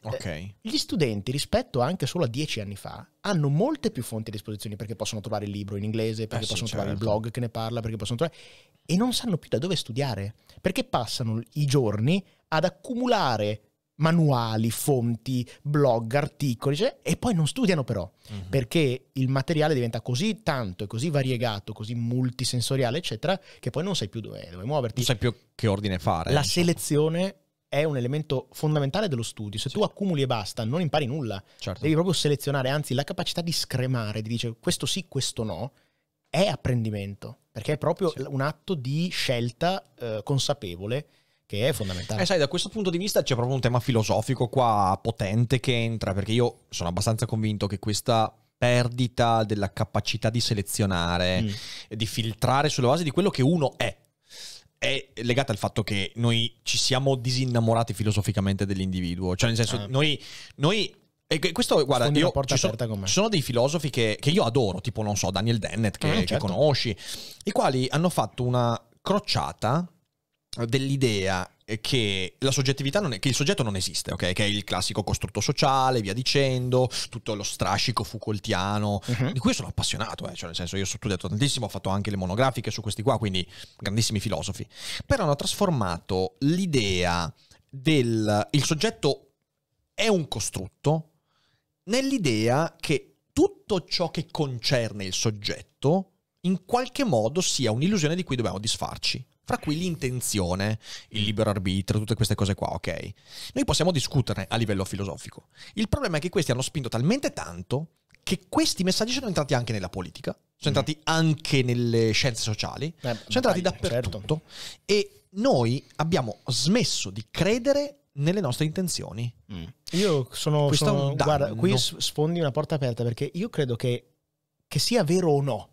Eh, okay. Gli studenti, rispetto anche solo a dieci anni fa, hanno molte più fonti a disposizione perché possono trovare il libro in inglese, perché eh possono sì, certo. trovare certo. il blog che ne parla, perché possono trovare... e non sanno più da dove studiare, perché passano i giorni ad accumulare manuali, fonti, blog, articoli, cioè, e poi non studiano però, uh-huh. perché il materiale diventa così tanto e così variegato, così multisensoriale, eccetera, che poi non sai più dove, dove muoverti. Non sai più che ordine fare. La insomma. selezione è un elemento fondamentale dello studio. Se sì. tu accumuli e basta, non impari nulla. Certo. Devi proprio selezionare, anzi la capacità di scremare, di dire questo sì, questo no, è apprendimento, perché è proprio sì. un atto di scelta eh, consapevole che è fondamentale. Eh, sai, da questo punto di vista c'è proprio un tema filosofico qua potente che entra, perché io sono abbastanza convinto che questa perdita della capacità di selezionare, mm. di filtrare sulle basi di quello che uno è, è legata al fatto che noi ci siamo disinnamorati filosoficamente dell'individuo. Cioè, nel senso, eh. noi, noi e questo, guarda, Sfondi io ci sono, ci sono, dei filosofi che, che, io adoro, tipo, non so, Daniel Dennett, che, eh, certo. che conosci, i quali hanno fatto una crociata dell'idea che la soggettività non è, che il soggetto non esiste, ok? Che è il classico costrutto sociale, via dicendo, tutto lo strascico Foucaultiano, uh-huh. Mhm. di cui sono appassionato, eh? cioè nel senso io ho studiato tantissimo, ho fatto anche le monografiche su questi qua, quindi grandissimi filosofi, però hanno trasformato l'idea del il soggetto è un costrutto nell'idea che tutto ciò che concerne il soggetto in qualche modo sia un'illusione di cui dobbiamo disfarci fra cui l'intenzione, il libero arbitrio, tutte queste cose qua, ok? Noi possiamo discuterne a livello filosofico. Il problema è che questi hanno spinto talmente tanto che questi messaggi sono entrati anche nella politica, sono entrati mm. anche nelle scienze sociali, eh, sono entrati dai, dappertutto certo. e noi abbiamo smesso di credere nelle nostre intenzioni. Mm. Io sono, Questo sono guarda, qui sfondi una porta aperta perché io credo che, che sia vero o no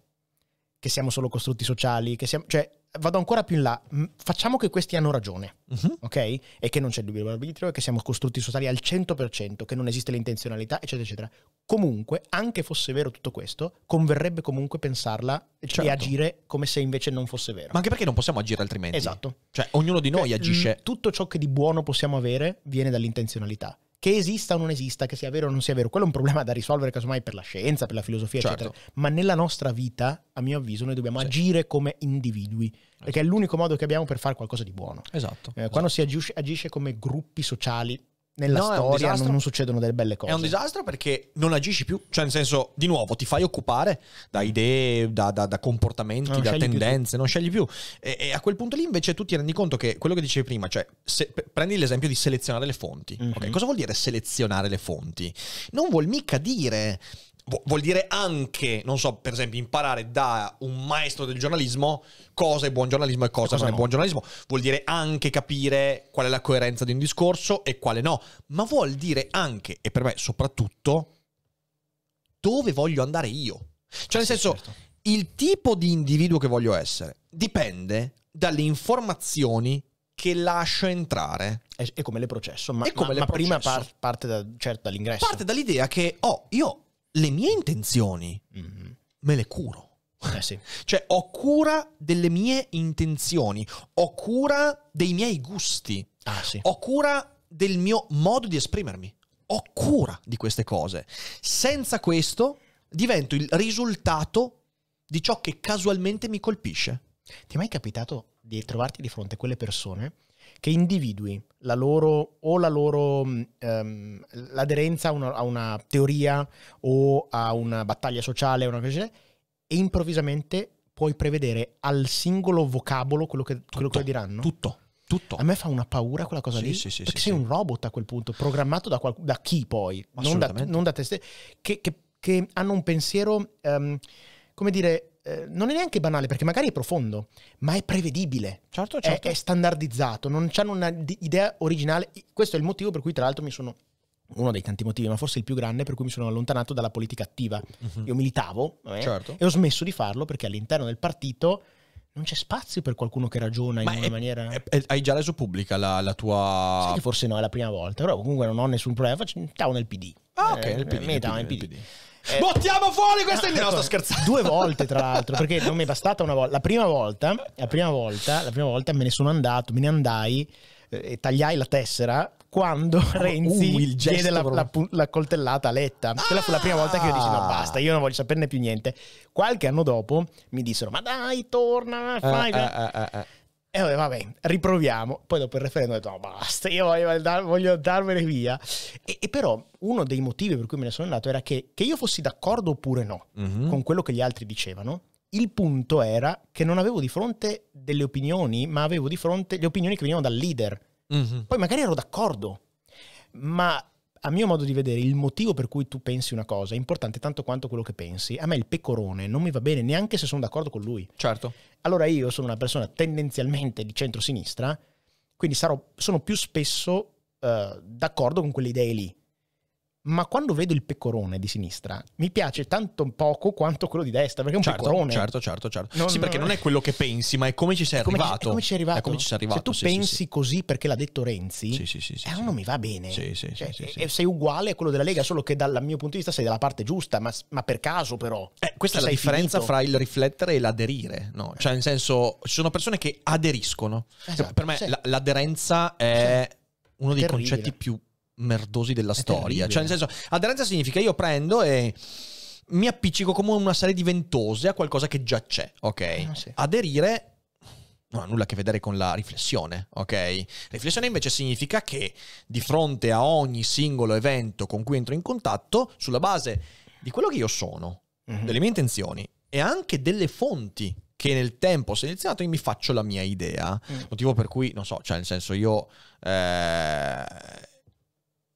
che siamo solo costrutti sociali, che siamo, cioè vado ancora più in là, facciamo che questi hanno ragione, uh-huh. ok? E che non c'è il dubbio arbitrio, e che siamo costrutti sociali al 100%, che non esiste l'intenzionalità, eccetera, eccetera. Comunque, anche fosse vero tutto questo, converrebbe comunque pensarla certo. e agire come se invece non fosse vero. Ma anche perché non possiamo agire altrimenti. Esatto. Cioè, ognuno di noi Beh, agisce. Tutto ciò che di buono possiamo avere viene dall'intenzionalità. Che esista o non esista, che sia vero o non sia vero, quello è un problema da risolvere casomai per la scienza, per la filosofia, certo. eccetera. Ma nella nostra vita, a mio avviso, noi dobbiamo sì. agire come individui, esatto. perché è l'unico modo che abbiamo per fare qualcosa di buono. Esatto. Eh, esatto. Quando si agisce, agisce come gruppi sociali, nella no, storia non, non, succedono delle belle cose. È un disastro perché non agisci più, cioè nel senso, di nuovo, ti fai occupare da idee, da, da, da comportamenti, non da tendenze, non scegli più. E, e, a quel punto lì invece tu ti rendi conto che quello che dicevi prima, cioè se, prendi l'esempio di selezionare le fonti. Mm-hmm. Okay, mhm. cosa vuol dire selezionare le fonti? Non vuol mica dire vuol dire anche, non so, per esempio, imparare da un maestro del giornalismo cosa è buon giornalismo e cosa, e non no. è buon giornalismo. Vuol dire anche capire qual è la coerenza di un discorso e quale no. Ma vuol dire anche, e per me soprattutto, dove voglio andare io. Cioè, nel senso, certo. il tipo di individuo che voglio essere dipende dalle informazioni che lascio entrare. E come le processo, ma, ma, ma processo. prima par- parte da, certo, dall'ingresso. Parte dall'idea che, oh, io le mie intenzioni mm-hmm. me le curo. Eh sì. Cioè ho cura delle mie intenzioni, ho cura dei miei gusti, ah, sì. ho cura del mio modo di esprimermi, ho cura di queste cose. Senza questo divento il risultato di ciò che casualmente mi colpisce. Ti è mai capitato di trovarti di fronte a quelle persone che individui la loro, o la loro um, l'aderenza a una, a una, teoria o a una battaglia sociale, o una cosa, e improvvisamente puoi prevedere al singolo vocabolo quello che, tutto, quello che diranno. Tutto. Tutto. A me fa una paura quella cosa sì, lì. Sì, sì, perché sei un robot a quel punto, programmato da, qual- da chi poi? Non da, non da, te stesso. Che, che, che, hanno un pensiero, um, come dire, eh, non è neanche banale perché magari è profondo, ma è prevedibile, certo, certo. È, è, standardizzato, non hanno un'idea originale. Questo è il motivo per cui tra l'altro mi sono, uno dei tanti motivi, ma forse il più grande per cui mi sono allontanato dalla politica attiva. Uh-huh. Io militavo eh, certo. e ho smesso di farlo perché all'interno del partito non c'è spazio per qualcuno che ragiona Ma in una maniera. È, è, hai già reso pubblica la, la tua. Sai forse no, è la prima volta, però comunque non ho nessun problema. Faccio nel PD. Ah, ok, eh, nel PD. Metà nel PD. Nel PD. Eh. Bottiamo fuori questa no, no, sto scherzando. Due volte, tra l'altro, perché non mi è bastata una volta. La prima volta, la prima volta, la prima volta me ne sono andato, me ne andai eh, e tagliai la tessera quando uh, Renzi uh, il la, la, la, coltellata a Letta. Ah! Quella fu la prima volta che io dissi no ah. basta, io non voglio saperne più niente. Qualche anno dopo mi dissero ma dai torna, ah, ah, fai... Ah, ah, e vabbè, vabbè, riproviamo. Poi dopo il referendum ho detto, no, basta, io voglio, dar, voglio darmene via. E, e, però uno dei motivi per cui me ne sono andato era che, che io fossi d'accordo oppure no mm-hmm. con quello che gli altri dicevano. Il punto era che non avevo di fronte delle opinioni, ma avevo di fronte le opinioni che venivano dal leader. Mm-hmm. Poi magari ero d'accordo, ma a mio modo di vedere, il motivo per cui tu pensi una cosa è importante tanto quanto quello che pensi. A me il pecorone non mi va bene neanche se sono d'accordo con lui. Certo allora io sono una persona tendenzialmente di centrosinistra, quindi sarò, sono più spesso uh, d'accordo con quelle idee lì ma quando vedo il pecorone di sinistra mi piace tanto poco quanto quello di destra, perché è un certo, pecorone. Certo, certo, certo. Non, sì, perché non è quello che pensi, ma è come ci sei come arrivato. Ci, è come ci sei arrivato. È come ci sei arrivato. Se tu sì, pensi sì, così perché l'ha detto Renzi, sì, sì, sì, sì, eh, non mi va bene. Sì, sì, cioè, sì, sì, eh, Sei uguale a quello della Lega, solo che dal mio punto di vista sei dalla parte giusta, ma, ma per caso però. Eh, questa è la differenza finito. fra il riflettere e l'aderire, no? Cioè, nel senso, ci sono persone che aderiscono. Cioè, esatto, per me l'aderenza è uno dei Terribile. concetti più merdosi della è storia. Terribile. Cioè, nel senso, aderenza significa io prendo e mi appiccico come una serie di ventose a qualcosa che già c'è, ok? Eh, sì. Aderire non ha nulla a che vedere con la riflessione, ok? Riflessione invece significa che di fronte a ogni singolo evento con cui entro in contatto, sulla base di quello che io sono, mm-hmm. delle mie intenzioni e anche delle fonti che nel tempo ho selezionato io mi faccio la mia idea, mm. motivo per cui, non so, cioè nel senso io... Eh,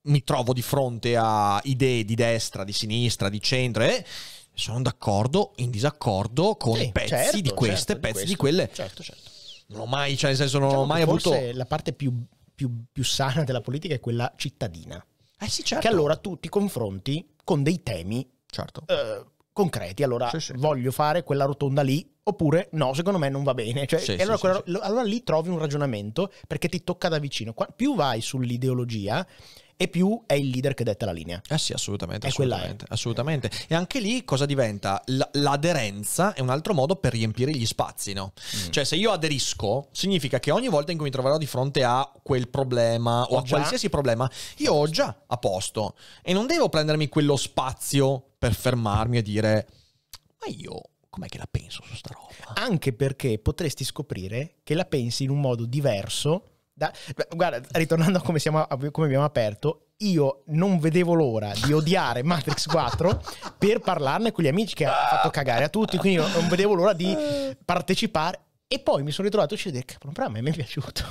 mi trovo di fronte a idee di destra, di sinistra, di centro e eh, sono d'accordo, in disaccordo con sì, pezzi certo, di queste, certo, pezzi di, di quelle. Certo, certo. Non ho mai, cioè nel senso non diciamo ho mai forse La parte più, più, più sana della politica è quella cittadina. Eh sì, certo. Che allora tu ti confronti con dei temi certo. eh, concreti. Allora, sì, sì. voglio fare quella rotonda lì, oppure no, secondo me non va bene. Cioè, sì, allora, quella, allora, lì trovi un ragionamento perché ti tocca da vicino. Qua, più vai sull'ideologia e più è il leader che detta la linea. Eh sì, assolutamente. Assolutamente, assolutamente. E anche lì cosa diventa? L- l'aderenza è un altro modo per riempire gli spazi, no? Mm. Cioè se io aderisco, significa che ogni volta in cui mi troverò di fronte a quel problema o, o a già. qualsiasi problema, io ho già a posto e non devo prendermi quello spazio per fermarmi e dire ma io com'è che la penso su sta roba? Anche perché potresti scoprire che la pensi in un modo diverso da, guarda, ritornando a come, siamo, a come abbiamo aperto, io non vedevo l'ora di odiare Matrix 4 per parlarne con gli amici che ha fatto cagare a tutti, quindi non vedevo l'ora di partecipare e poi mi sono ritrovato a cioè, dire, però a me mi è piaciuto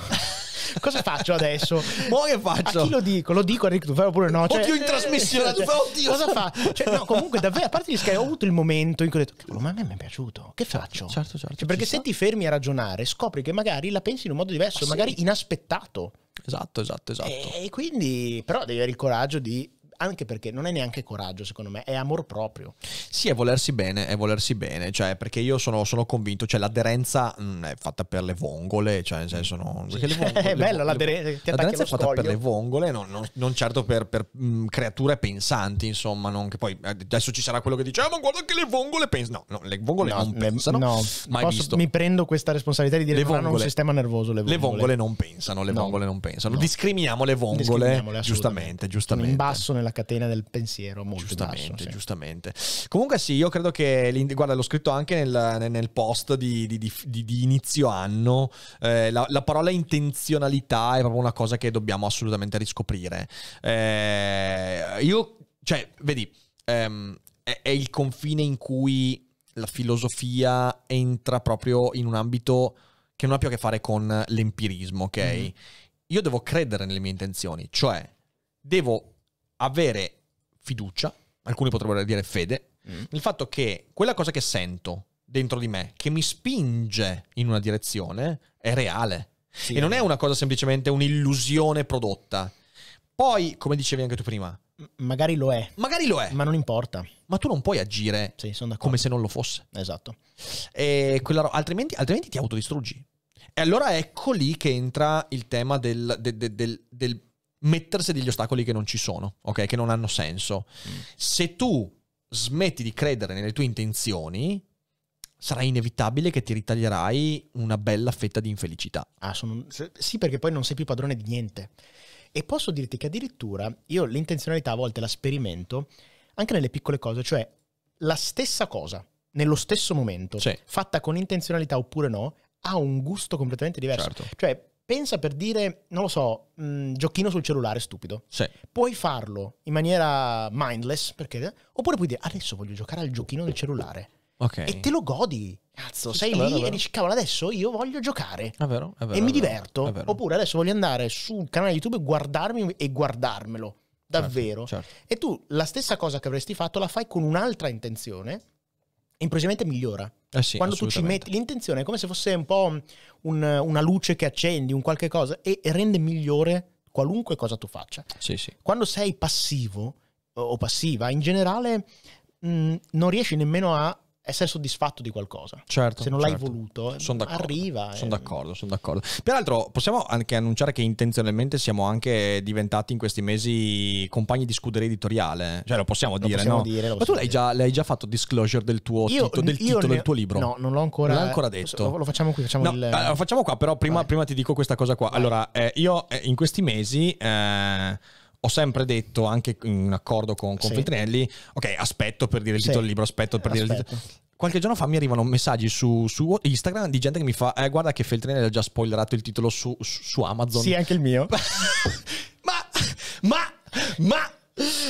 cosa faccio adesso? Mo che faccio? A chi lo dico? Lo dico a Rick Dufay oppure no? Cioè, oddio in trasmissione, eh, cioè, oddio. Cosa fa? Cioè, no, comunque davvero, a parte gli scherzi, ho avuto il momento in cui ho detto, cavolo, ma a me mi è piaciuto, che faccio? Certo, certo. Cioè, perché se sta. ti fermi a ragionare, scopri che magari la pensi in un modo diverso, ah, magari sì. inaspettato. Esatto, esatto, esatto. E quindi, però devi avere il coraggio di anche perché non è neanche coraggio, secondo me, è amor proprio. Sì, è volersi bene, è volersi bene, cioè perché io sono, sono convinto, cioè l'aderenza mh, mm, è fatta per le vongole, cioè nel senso no, sì. vongole, è bella l'aderenza, l'aderenza è fatta scoglio. per le vongole, non, non, non certo per, per mh, mm, creature pensanti, insomma, non che poi eh, adesso ci sarà quello che dice, ah ma guarda che le vongole pensano, no, le vongole no, non le, pensano, no, mai posso, visto. mi prendo questa responsabilità di dire le vongole, un sistema nervoso, le vongole. le vongole non pensano, le vongole non pensano, discriminiamo le vongole, discriminiamo giustamente, giustamente. In basso nella della catena del pensiero molto giustamente, basso, sì. giustamente. Comunque sì, io credo che, guarda, l'ho scritto anche nel, nel post di, di, di, di, inizio anno, eh, la, la, parola intenzionalità è proprio una cosa che dobbiamo assolutamente riscoprire. Eh, io, cioè, vedi, ehm, è, è il confine in cui la filosofia entra proprio in un ambito che non ha più a che fare con l'empirismo, ok? Mm. Io devo credere nelle mie intenzioni, cioè devo avere fiducia, alcuni potrebbero dire fede, mm. nel fatto che quella cosa che sento dentro di me, che mi spinge in una direzione, è reale. Sì. E non è una cosa semplicemente un'illusione prodotta. Poi, come dicevi anche tu prima, magari lo è. Magari lo è. Ma non importa. Ma tu non puoi agire sì, come se non lo fosse. Esatto. Ro- altrimenti, altrimenti, ti autodistruggi. E allora ecco lì che entra il tema del, del, del, del mettersi degli ostacoli che non ci sono, ok? Che non hanno senso. Mm. Se tu smetti di credere nelle tue intenzioni, sarà inevitabile che ti ritaglierai una bella fetta di infelicità. Ah, sono, sì, perché poi non sei più padrone di niente. E posso dirti che addirittura io l'intenzionalità a volte la sperimento anche nelle piccole cose, cioè la stessa cosa, nello stesso momento, sì. fatta con intenzionalità oppure no, ha un gusto completamente diverso. Certo. Cioè, pensa per dire, non lo so, mh, mm, giochino sul cellulare stupido. Sì. Puoi farlo in maniera mindless, perché, oppure puoi dire adesso voglio giocare al giochino del cellulare. Okay. E te lo godi. Cazzo, sei sì, lì vero, e dici, cavolo, adesso io voglio giocare. È vero, è vero. E mi diverto. Oppure adesso voglio andare sul canale YouTube e guardarmi e guardarmelo. Certo, Davvero. Certo, certo. E tu la stessa cosa che avresti fatto la fai con un'altra intenzione, e improvvisamente migliora. Eh sì, Quando tu ci metti l'intenzione è come se fosse un po' un, una luce che accendi, un qualche cosa e rende migliore qualunque cosa tu faccia. Sì, sì. Quando sei passivo o passiva, in generale mh, mm, non riesci nemmeno a essere soddisfatto di qualcosa. Certo. Se non certo. l'hai voluto, eh, son arriva. Eh. Sono e... d'accordo, sono d'accordo. Peraltro possiamo anche annunciare che intenzionalmente siamo anche diventati in questi mesi compagni di scuderia editoriale. Cioè lo possiamo lo dire, possiamo no? Dire, lo Ma tu l'hai già, l'hai già, fatto disclosure del tuo, io, titolo, del, titolo ne... del tuo libro? No, non l'ho ancora, l'ho ancora detto. Lo, lo, facciamo qui, facciamo no, il... Lo facciamo qua, però prima, prima, ti dico questa cosa qua. Vai. Allora, eh, io eh, in questi mesi... Eh, ho sempre detto, anche in accordo con, con sì. Feltrinelli, ok, aspetto per dire il titolo sì. del libro, aspetto per aspetto. dire il titolo qualche giorno fa mi arrivano messaggi su, su, Instagram di gente che mi fa eh, guarda che Feltrinelli ha già spoilerato il titolo su, su, su Amazon sì anche il mio ma ma ma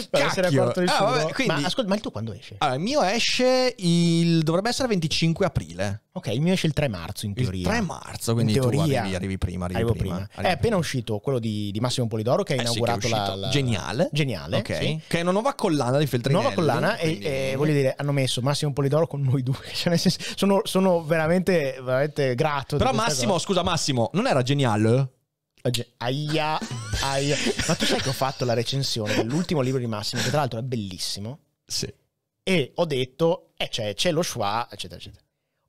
Cacchio. se ne accorto eh, nessuno. Ah, vabbè, quindi... ma, ascolta, ma il tuo quando esce? Allora, il mio esce il... dovrebbe essere 25 aprile. Ok, il mio esce il 3 marzo in teoria. Il 3 marzo, quindi in teoria, tu arrivi, arrivi prima. Arrivi prima, prima. Arrivi è prima. appena uscito quello di, di, Massimo Polidoro che ha eh inaugurato sì, che la, la, Geniale. Geniale, ok. Sì. Che è una nuova collana di Feltrinelli. Nuova collana quindi... e, eh, e, voglio dire, hanno messo Massimo Polidoro con noi due. Cioè, nel senso, sono, sono veramente, veramente grato. Però Massimo, cosa. scusa Massimo, non era geniale? Aia, aia. Ma tu sai che ho fatto la recensione dell'ultimo libro di Massimo, che tra l'altro è bellissimo. Sì. E ho detto, eh, cioè, c'è lo schwa, eccetera, eccetera.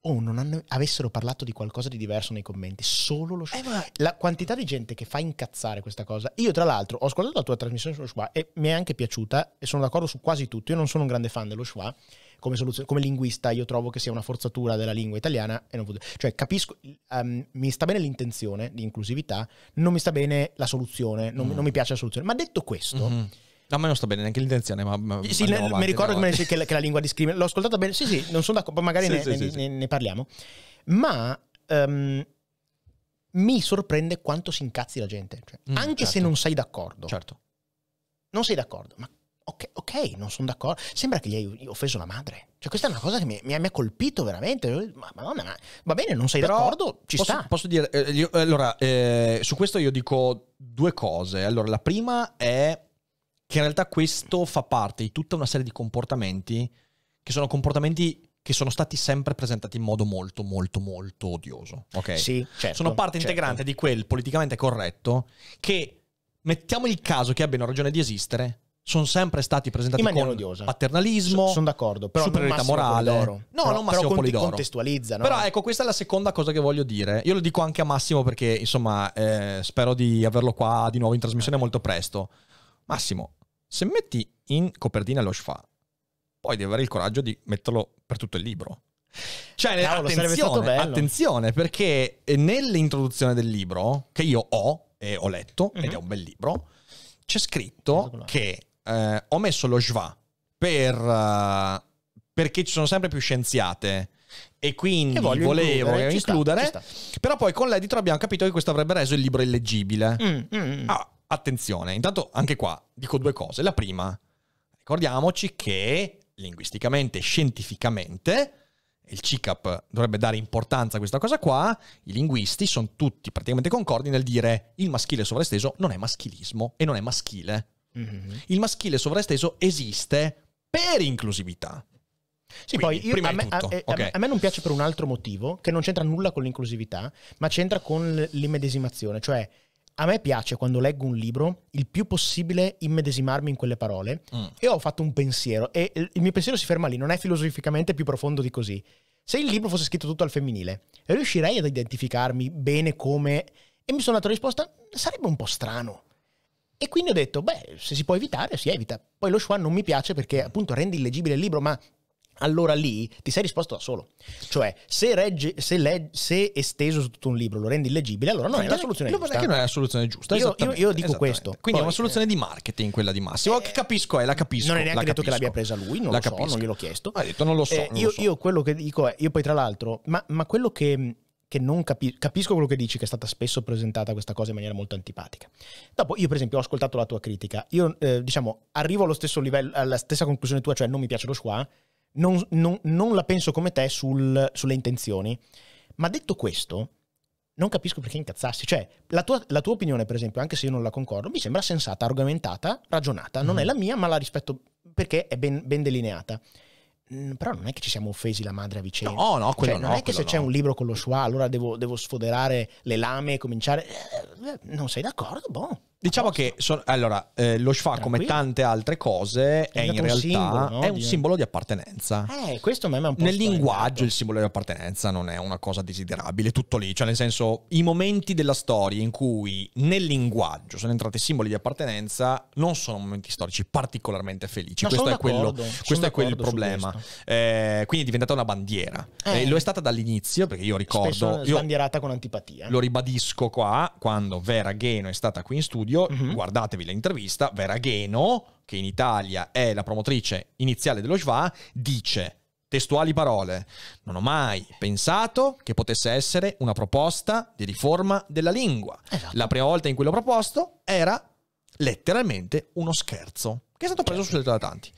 Oh, non hanno, avessero parlato di qualcosa di diverso nei commenti, solo lo schwa. Eh, ma... La quantità di gente che fa incazzare questa cosa. Io, tra l'altro, ho ascoltato la tua trasmissione sullo schwa e mi è anche piaciuta e sono d'accordo su quasi tutto. Io non sono un grande fan dello schwa come, soluzio- come linguista io trovo che sia una forzatura della lingua italiana e non vuol Cioè capisco, um, mi sta bene l'intenzione di inclusività, non mi sta bene la soluzione, non, mm. non mi piace la soluzione. Ma detto questo... Mm-hmm. a me non sta bene neanche l'intenzione, ma... ma sì, ne, avanti, mi ricordo che, ne, che, la, che, la, lingua discrimina. L'ho ascoltata bene, sì, sì, non sono d'accordo, magari sì, ne, sì, ne, sì. ne, parliamo. Ma um, mi sorprende quanto si incazzi la gente. Cioè, mm, anche certo. se non sei d'accordo. Certo. Non sei d'accordo, ma ok, okay non sono d'accordo. Sembra che gli hai offeso la madre. Cioè, questa è una cosa che mi, mi, ha colpito veramente. Ma, madonna, ma va bene, non sei Però d'accordo? Ci posso, sta. Posso dire, eh, io, allora, eh, su questo io dico due cose. Allora, la prima è che in realtà questo fa parte di tutta una serie di comportamenti che sono comportamenti che sono stati sempre presentati in modo molto, molto, molto odioso. Ok? Sì, certo, sono parte certo. integrante di quel politicamente corretto che mettiamo il caso che abbiano ragione di esistere, sono sempre stati presentati in maniera odiosa. paternalismo, sono d'accordo, però superiorità morale. No, però, non Massimo però Polidoro. Contestualizza, no? Però ecco, questa è la seconda cosa che voglio dire. Io lo dico anche a Massimo perché, insomma, eh, spero di averlo qua di nuovo in trasmissione molto presto. Massimo, se metti in copertina lo sfa, poi devi avere il coraggio di metterlo per tutto il libro. Cioè, Cavolo, attenzione, attenzione, perché eh, nell'introduzione del libro, che io ho e ho letto, mm-hmm. ed è mhm. un bel libro, c'è scritto che eh, ho messo lo schwa per, uh, perché ci sono sempre più scienziate e quindi e volevo includere, includere sta, però poi con l'editor abbiamo capito che questo avrebbe reso il libro illeggibile. Mm, mm, ah, attenzione, intanto anche qua dico due cose. La prima, ricordiamoci che linguisticamente e scientificamente il CICAP dovrebbe dare importanza a questa cosa qua, i linguisti sono tutti praticamente concordi nel dire il maschile sovraesteso non è maschilismo e non è maschile. Mm-hmm. Il maschile sovraesteso esiste per inclusività. Sì, Quindi, poi io, eh, a, me, tutto, a, okay. a, me, non piace per un altro motivo, che non c'entra nulla con l'inclusività, ma c'entra con l'immedesimazione. Cioè, a me piace quando leggo un libro il più possibile immedesimarmi in quelle parole mm. e ho fatto un pensiero e il mio pensiero si ferma lì, non è filosoficamente più profondo di così. Se il libro fosse scritto tutto al femminile, riuscirei ad identificarmi bene come... E mi sono dato la risposta, sarebbe un po' strano. E quindi ho detto, beh, se si può evitare, si evita. Poi lo schwa non mi piace perché appunto rende illeggibile il libro, ma allora lì ti sei risposto da solo. Cioè, se, regge, se, le, se esteso su tutto un libro lo rendi illeggibile, allora non è la soluzione giusta. è che non è la soluzione giusta. Io, io, io dico questo. Quindi Poi, è una soluzione eh, di marketing quella di Massimo. Eh, che capisco, è, eh, la capisco. Non è neanche detto capisco. che l'abbia presa lui, non la lo so, non gliel'ho chiesto. Ah, ha detto non lo so. Eh, non io, lo so. io, quello che dico è, io poi tra l'altro, ma, ma quello che che non capi- capisco quello che dici, che è stata spesso presentata questa cosa in maniera molto antipatica. Dopo, io per esempio ho ascoltato la tua critica, io eh, diciamo arrivo allo stesso livello, alla stessa conclusione tua, cioè non mi piace lo schwa, non, non, non la penso come te sul, sulle intenzioni, ma detto questo, non capisco perché incazzassi. Cioè, la tua, la tua, opinione, per esempio, anche se io non la concordo, mi sembra sensata, argomentata, ragionata. Non mm. è la mia, ma la rispetto perché è ben, ben delineata. Mm, però non è che ci siamo offesi la madre a vicenda. No, no, quello cioè, non è che se c'è un libro con lo schwa allora devo, devo, sfoderare le lame e cominciare. Eh, eh non sei d'accordo? Boh. Diciamo che so, allora, eh, lo schwa, come tante altre cose, è, è in realtà un simbolo, no? è un simbolo di appartenenza. Eh, questo a me è un po' Nel linguaggio il simbolo di appartenenza non è una cosa desiderabile, tutto lì. Cioè, nel senso, i momenti della storia in cui nel linguaggio sono entrati simboli di appartenenza non sono momenti storici particolarmente felici. No, questo, è quello, questo è quello il problema. Eh, quindi è diventata una bandiera. Eh. lo è stata dall'inizio, perché io ricordo... Spesso sbandierata bandierata con antipatia. Lo ribadisco qua, quando Vera Gheno è stata qui in studio, studio, mm-hmm. guardatevi l'intervista, Vera Veragheno, che in Italia è la promotrice iniziale dello Schwa, dice testuali parole, non ho mai pensato che potesse essere una proposta di riforma della lingua. Esatto. La prima volta in cui l'ho proposto era letteralmente uno scherzo, che è stato preso certo. sulle tanti.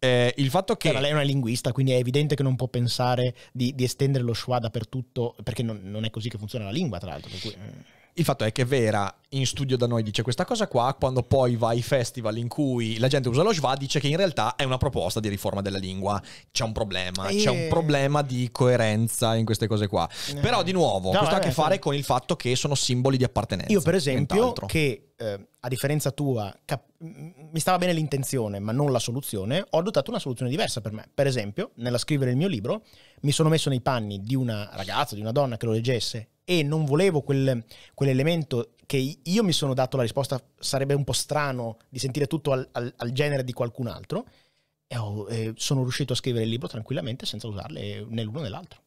Eh, il fatto che. Allora, lei è una linguista, quindi è evidente che non può pensare di, di estendere lo schwa dappertutto, perché non, non, è così che funziona la lingua, tra l'altro. Cui... Eh il fatto è che Vera in studio da noi dice questa cosa qua, quando poi va ai festival in cui la gente usa lo schwa dice che in realtà è una proposta di riforma della lingua. C'è un problema, e... c'è un problema di coerenza in queste cose qua. Eh. Però di nuovo, no, questo ha a che fare con il fatto che sono simboli di appartenenza. Io per esempio, che eh, a differenza tua cap- mi stava bene l'intenzione ma non la soluzione, ho adottato una soluzione diversa per me. Per esempio, nella scrivere il mio libro mi sono messo nei panni di una ragazza, di una donna che lo leggesse e non volevo quel, quell'elemento che io mi sono dato la risposta, sarebbe un po' strano di sentire tutto al, al, al genere di qualcun altro, e ho, eh, sono riuscito a scrivere il libro tranquillamente senza usarle né l'uno né l'altro.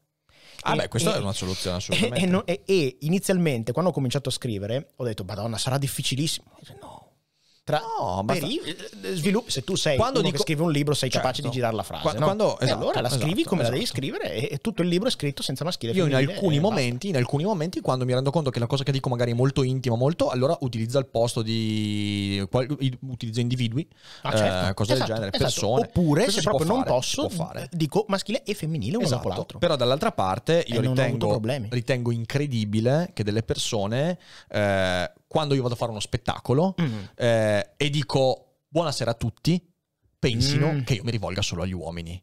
Ah, e, beh, questa e, è una soluzione assolutamente. E, e, inizialmente, quando ho cominciato a scrivere, ho detto, Madonna, sarà difficilissimo. no, tra, no, basta, beh, eh, svilupp- se tu sei quando dico, che scrive un libro sei certo. capace di girare la frase. Qua, no? quando, esatto, allora la esatto, scrivi esatto, come esatto. la devi esatto. scrivere e, e, tutto il libro è scritto senza maschile. Io in alcuni, momenti, in alcuni momenti, quando mi rendo conto che la cosa che dico magari è molto intima, molto, allora utilizzo al posto di... utilizzo individui, ah, certo. eh, cose del esatto, genere, persone. Oppure Questo se proprio non fare, posso, fare. dico maschile e femminile uno esatto. dopo l'altro. Però dall'altra parte io ritengo, ritengo, incredibile che delle persone... Eh, quando io vado a fare uno spettacolo mm. eh, e dico buonasera a tutti, pensino mm. che io mi rivolga solo agli uomini.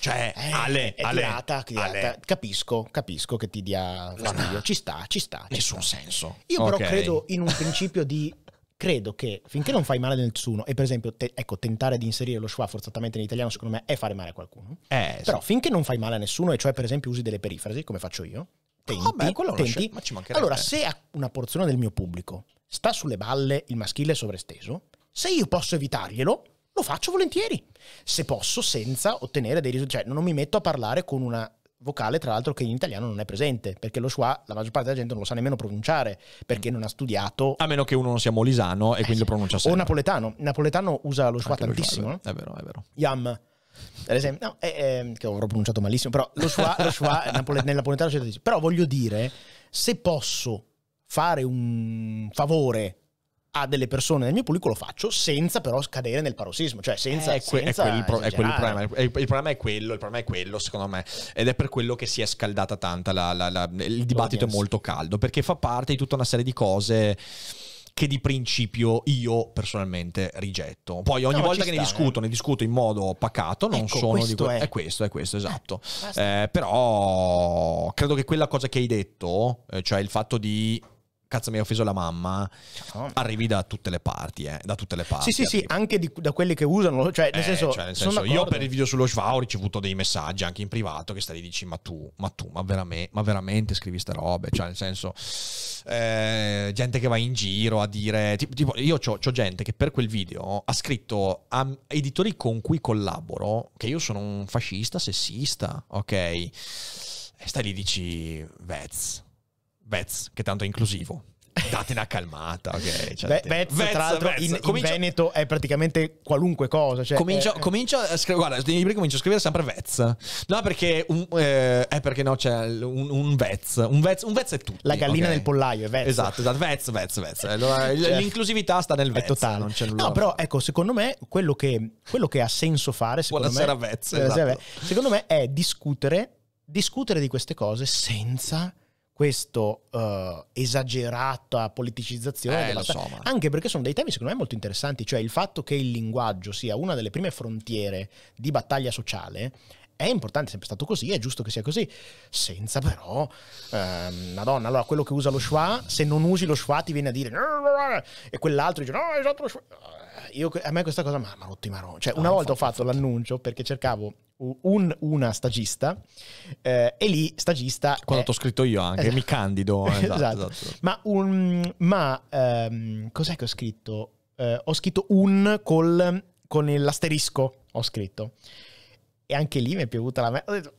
Cioè, eh, Ale, è Ale, tirata, tirata. Ale. Capisco, capisco che ti dia fastidio. Ci sta, ci sta. Ci Nessun sta. senso. Io okay. però credo in un principio di credo che finché non fai male a nessuno, e per esempio, te, ecco, tentare di inserire lo schwa forzatamente in italiano, secondo me, è fare male a qualcuno. Eh, Però sì. finché non fai male a nessuno, e cioè, per esempio, usi delle perifrasi, come faccio io, tenti, Vabbè, tenti. allora se una porzione del mio pubblico sta sulle balle il maschile sovresteso, se io posso evitarglielo, lo faccio volentieri. Se posso, senza ottenere dei risultati. Cioè, non mi metto a parlare con una vocale, tra l'altro, che in italiano non è presente, perché lo schwa la maggior parte della gente non lo sa nemmeno pronunciare, perché non ha studiato. A meno che uno non sia molisano e eh, quindi lo pronuncia sempre. O napoletano. Napoletano usa lo schwa tantissimo. Lo schwa, è vero, è vero. Yam ad esempio, no, eh, eh, che ho pronunciato malissimo, però lo schwa, lo schwa napole, nel napoletano si dice, però voglio dire, se posso fare un favore a delle persone nel mio pubblico lo faccio senza però scadere nel parossismo, cioè senza, eh, senza è, pro, è quello il problema, il, il problema è quello, il problema è quello secondo me ed è per quello che si è scaldata tanta la, la, la, il dibattito è molto caldo perché fa parte di tutta una serie di cose che di principio io personalmente rigetto. Poi ogni no, volta che sta, ne discuto, eh. ne discuto in modo pacato, non ecco, sono di que- è. è. questo, è questo, eh, esatto. Eh, però credo che quella cosa che hai detto, eh, cioè il fatto di cazzo mi ha offeso la mamma, Ciao. arrivi da tutte le parti, eh, da tutte le parti. Sì, sì, arrivi. sì, anche di, da quelli che usano, cioè nel eh, senso, cioè, nel senso io per il video sullo Schwa ho ricevuto dei messaggi anche in privato che stai lì dici ma tu, ma tu, ma, veramente, ma veramente scrivi ste robe, cioè nel senso eh, gente che va in giro a dire, tipo, tipo io ho gente che per quel video ha scritto a editori con cui collaboro che io sono un fascista, sessista, ok? E stai lì dici, Vez Vez, che tanto è inclusivo. Date una calmata, ok. Cioè, Be- Bez, Bez, tra l'altro, Bez. in, in comincio... Veneto è praticamente qualunque cosa. Cioè comincio, è... Eh, eh. comincio, a scrivere, guarda, nei libri comincio a scrivere sempre Vez. No, perché un, eh, è perché no, c'è un, un Vez. Un Vez, un Vez è tutto. La gallina okay? nel pollaio è Vez. Esatto, esatto. Vez, Vez, Vez. Allora, cioè, l'inclusività sta nel Vez. È totale. Non c'è No, però, ecco, secondo me, quello che, quello che ha senso fare, secondo Buonasera me, Vez, esatto. secondo me, è discutere, discutere di queste cose senza questo uh, esagerata politicizzazione eh, della so, ma... anche perché sono dei temi secondo me molto interessanti, cioè il fatto che il linguaggio sia una delle prime frontiere di battaglia sociale è importante, è sempre stato così, è giusto che sia così, senza però, ehm, madonna, allora quello che usa lo schwa, se non usi lo schwa ti viene a dire e quell'altro dice no, è usato lo schwa. Eh, io, a me questa cosa, ma, ma rotti marrone. Cioè, ah, una ah, volta infatti, ho fatto infatti. l'annuncio perché cercavo un, una stagista eh, e lì stagista... Quando è... t'ho scritto io anche, esatto. mi candido. Esatto, esatto. esatto. Ma, un, ma ehm, cos'è che ho scritto? Eh, ho scritto un col, con l'asterisco, ho scritto. E anche lì mi è piaciuta la... Me- ho detto,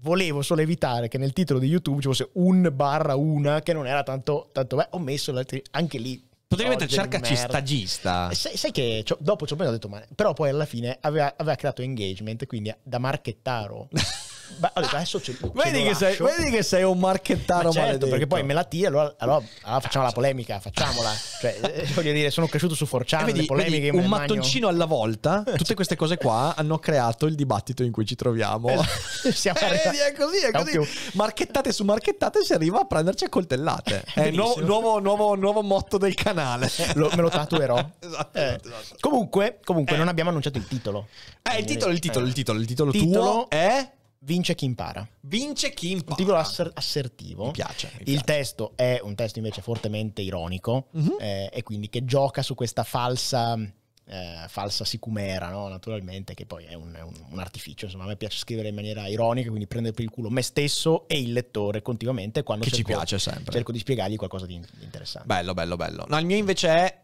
volevo solo evitare che nel titolo di YouTube ci fosse un barra una che non era tanto, tanto beh, ho messo anche lì Potevi mettere cercaci stagista. Sai, sai che dopo ci ho pensato, detto, male. però poi alla fine aveva, aveva creato engagement, quindi da marchettaro. Beh, adesso ce, ce vedi, che sei, vedi, che sei, un marchettaro Ma certo, maledetto. perché poi me la tira, allora, allora, allora facciamo la polemica, facciamola. cioè, eh, eh, voglio dire, sono cresciuto su Forciano, vedi, polemiche vedi, un mattoncino alla volta, tutte queste cose qua hanno creato il dibattito in cui ci troviamo. Esatto. siamo eh, vedi, è così, è così. Marchettate su marchettate si arriva a prenderci a coltellate. È il nuovo, nuovo, nuovo, motto del canale. Lo, me lo tatuerò. esatto, eh. esatto. esatto. Comunque, comunque eh. non abbiamo annunciato il titolo. Eh, il titolo, il titolo, il titolo, il titolo, titolo tuo è... Vince chi impara. Vince chi impara. Un titolo asser- assertivo. Mi piace, mi piace, Il testo è un testo invece fortemente ironico uh-huh. eh, e quindi che gioca su questa falsa, eh, falsa sicumera, no? naturalmente, che poi è un, un, un, artificio. Insomma, a me piace scrivere in maniera ironica, quindi prendere per il culo me stesso e il lettore continuamente quando che cerco, ci piace sempre. cerco di spiegargli qualcosa di, interessante. Bello, bello, bello. No, il mio invece è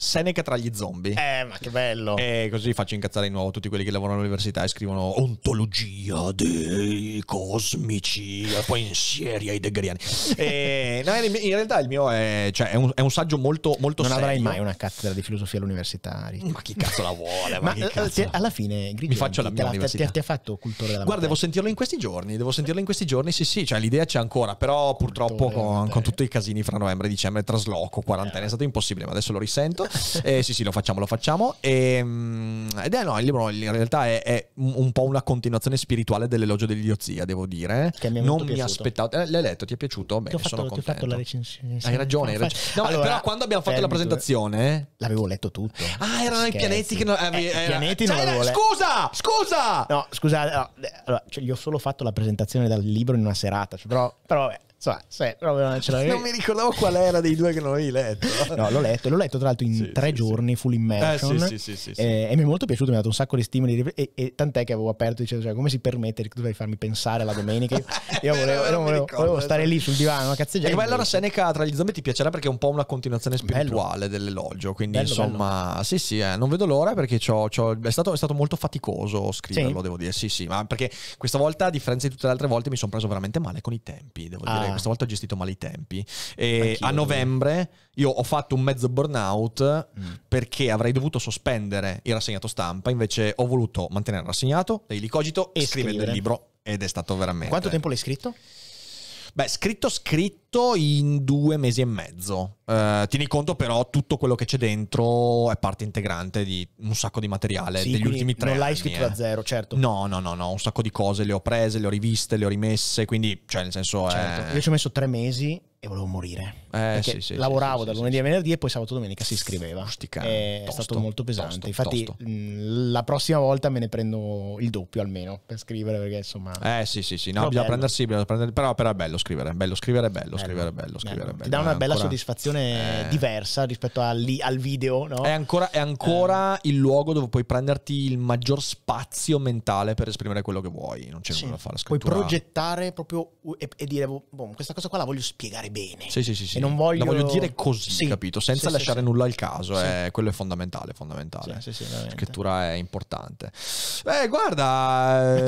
Seneca tra gli zombie. Eh, ma che bello. E così faccio incazzare di nuovo tutti quelli che lavorano all'università e scrivono ontologia dei cosmici, e poi in serie ai deggeriani. e, no, in realtà il mio è, cioè, è, un, è un, saggio molto, molto non serio. Non avrai mai una cattedra di filosofia all'università. Ma chi cazzo la vuole? ma, ma eh, cazzo? alla fine, Grigio, mi faccio la mia la, università. Ti, ti, ha fatto cultore della Guarda, devo sentirlo in questi giorni, devo sentirlo in questi giorni, sì sì, cioè l'idea c'è ancora, però cultore purtroppo con, con, tutti i casini fra novembre e dicembre, trasloco, quarantena, eh. è stato impossibile, ma adesso lo risento eh, sì, sì, lo facciamo, lo facciamo. E, ehm, ed è no, il libro in realtà è, è un po' una continuazione spirituale dell'elogio dell'idiozia eh, devo dire. Eh. Che mi è non mi aspettavo. Eh, l'hai letto, ti è piaciuto? Bene, fatto, sono contento. Fatto la recensione. Hai ragione. Hai ragione. No, allora, però quando abbiamo fatto la presentazione, eh? l'avevo letto tutto. Ah, erano Scherzi. i pianeti che non. Eh, eh, pianeti non cioè, l'avevo letto. Scusa, scusa. No, scusa, no, allora, cioè, gli ho solo fatto la presentazione dal libro in una serata. Cioè, però, però Insomma, se, proprio non ce l'avevi. Non mi ricordavo qual era dei due che non avevi letto. no, l'ho letto, l'ho letto tra l'altro in sì, tre sì, giorni eh, sì. full immersion. Eh, eh, e mi è molto piaciuto, mi ha dato un sacco di stimoli. E, e tant'è che avevo aperto dicendo, cioè, come si permette che tu devi farmi pensare la domenica? Io volevo, eh, volevo, ricordo, volevo stare esatto. lì sul divano, cazzeggiare. E beh, allora Seneca tra gli zombie ti piacerà perché è un po' una continuazione spirituale bello. dell'elogio. Quindi bello, insomma, bello. sì, sì, eh, non vedo l'ora perché c'ho, c'ho, è, stato, è, stato, molto faticoso scriverlo, devo dire. Sì, sì, ma perché questa volta, a differenza di tutte le altre volte, mi sono preso veramente male con i tempi, devo ah. dire male, questa volta ho gestito male i tempi. E a eh. novembre io ho fatto un mezzo burnout mm. perché avrei dovuto sospendere il rassegnato stampa, invece ho voluto mantenere il rassegnato, il licogito e scrivere, scrivere del libro ed è stato veramente... Quanto tempo l'hai scritto? Beh, scritto scritto in due mesi e mezzo. Eh, tieni conto però tutto quello che c'è dentro è parte integrante di un sacco di materiale sì, degli ultimi tre non anni. Non l'hai scritto eh. da zero, certo. No, no, no, no, un sacco di cose le ho prese, le ho riviste, le ho rimesse, quindi cioè nel senso certo. È... Eh, io ci ho messo tre mesi e volevo morire. Eh, sì, sì, lavoravo sì, da lunedì a venerdì e poi sabato domenica si scriveva. Eh, è tosto, stato molto pesante. Tosto, Infatti, tosto. Mm, la prossima volta me ne prendo il doppio almeno per scrivere, perché insomma. Eh sì, sì, sì. No, bisogna prendersi, bisogna prendere, però, però, è bello scrivere, bello scrivere, bello, bello. scrivere, bello, scrivere, bello. Ti dà una eh, bella ancora, soddisfazione eh, diversa rispetto al, al video. No? È ancora, è ancora eh. il luogo dove puoi prenderti il maggior spazio mentale per esprimere quello che vuoi. Non c'è nulla da fare. Puoi progettare proprio e, e dire, boh, boh, questa cosa qua la voglio spiegare fare bene. Sì, sì, sì. sì. E non voglio... voglio dire così, sì. capito? Senza sì, lasciare nulla al caso. Eh, quello è fondamentale, fondamentale. Sì, sì, La scrittura è importante. Beh, guarda,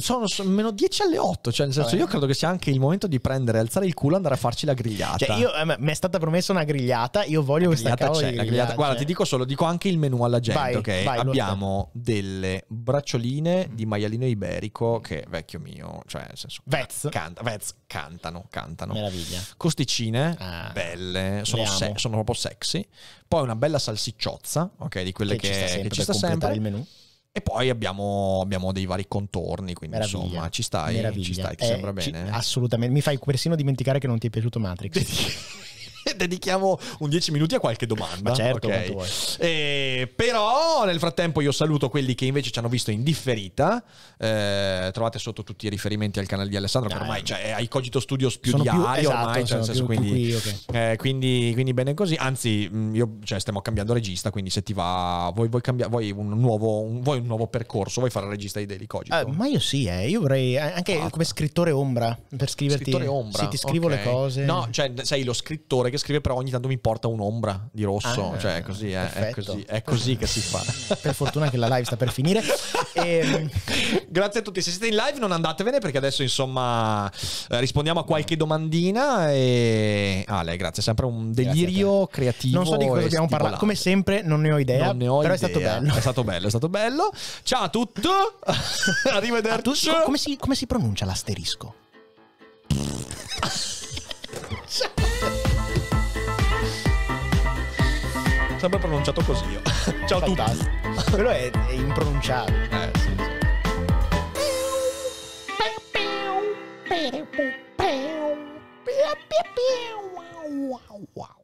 sono? Eh, sono, meno 10 alle 8. Cioè, nel senso, Vabbè. io credo che sia anche il momento di prendere, alzare il culo e andare a farci la grigliata. Cioè, io, eh, mi è stata promessa una grigliata. Io voglio grigliata questa cavolo c'è, grigliata. grigliata. Guarda, cioè. ti dico solo, dico anche il menù alla gente, vai, ok? Vai, Abbiamo delle braccioline mm. di maialino iberico che, vecchio mio, cioè, nel senso, Vez. Canta, Vez, cantano, cantano. Meraviglia. Costicine, ah, belle, sono, se- sono, proprio sexy. Poi una bella salsicciozza, ok, di quelle che, che ci sta sempre. ci sta sempre. il menù. E poi abbiamo, abbiamo, dei vari contorni, quindi Meraviglia. insomma ci stai, Meraviglia. ci stai, ti eh, sembra bene. Ci, assolutamente, mi fai persino dimenticare che non ti è piaciuto Matrix. dedichiamo un 10 minuti a qualche domanda. Ma certo, okay. eh, però nel frattempo io saluto quelli che invece ci hanno visto in differita. Eh, trovate sotto tutti i riferimenti al canale di Alessandro, che ormai cioè, è Cogito Studios più sono diario, più, esatto, ormai, cioè, senso, più, quindi, più qui, okay. eh, quindi, quindi, bene così. Anzi, mm, io cioè, stiamo cambiando regista, quindi se ti va, vuoi, voi, cambia, voi un, nuovo, un, voi un nuovo percorso, vuoi fare il regista di Daily Cogito? Uh, ma io sì, eh, io vorrei eh, anche Fatta. come scrittore ombra, per scriverti... Scrittore ombra. Sì, ti scrivo okay. le cose. No, cioè sei lo scrittore che che scrive, però ogni tanto mi porta un'ombra di rosso. Ah, cioè, è eh, così, eh, è, così, è così che si fa. per fortuna che la live sta per finire. E... Ehm. Grazie a tutti. Se siete in live, non andatevene perché adesso, insomma, eh, rispondiamo a qualche domandina. E... Ale, grazie. Sempre un delirio creativo. Non so di cosa dobbiamo parlare. Come sempre, non ne ho idea. Ne ho però idea. è stato bello. È stato bello, è stato bello. Ciao a tutti. Arrivederci. A tu, come, si, come si pronuncia l'asterisco? sempre pronunciato così io. Ciao Fantastico. a tutti. Quello è, è impronunciabile. Eh, sì, sì. Wow, wow.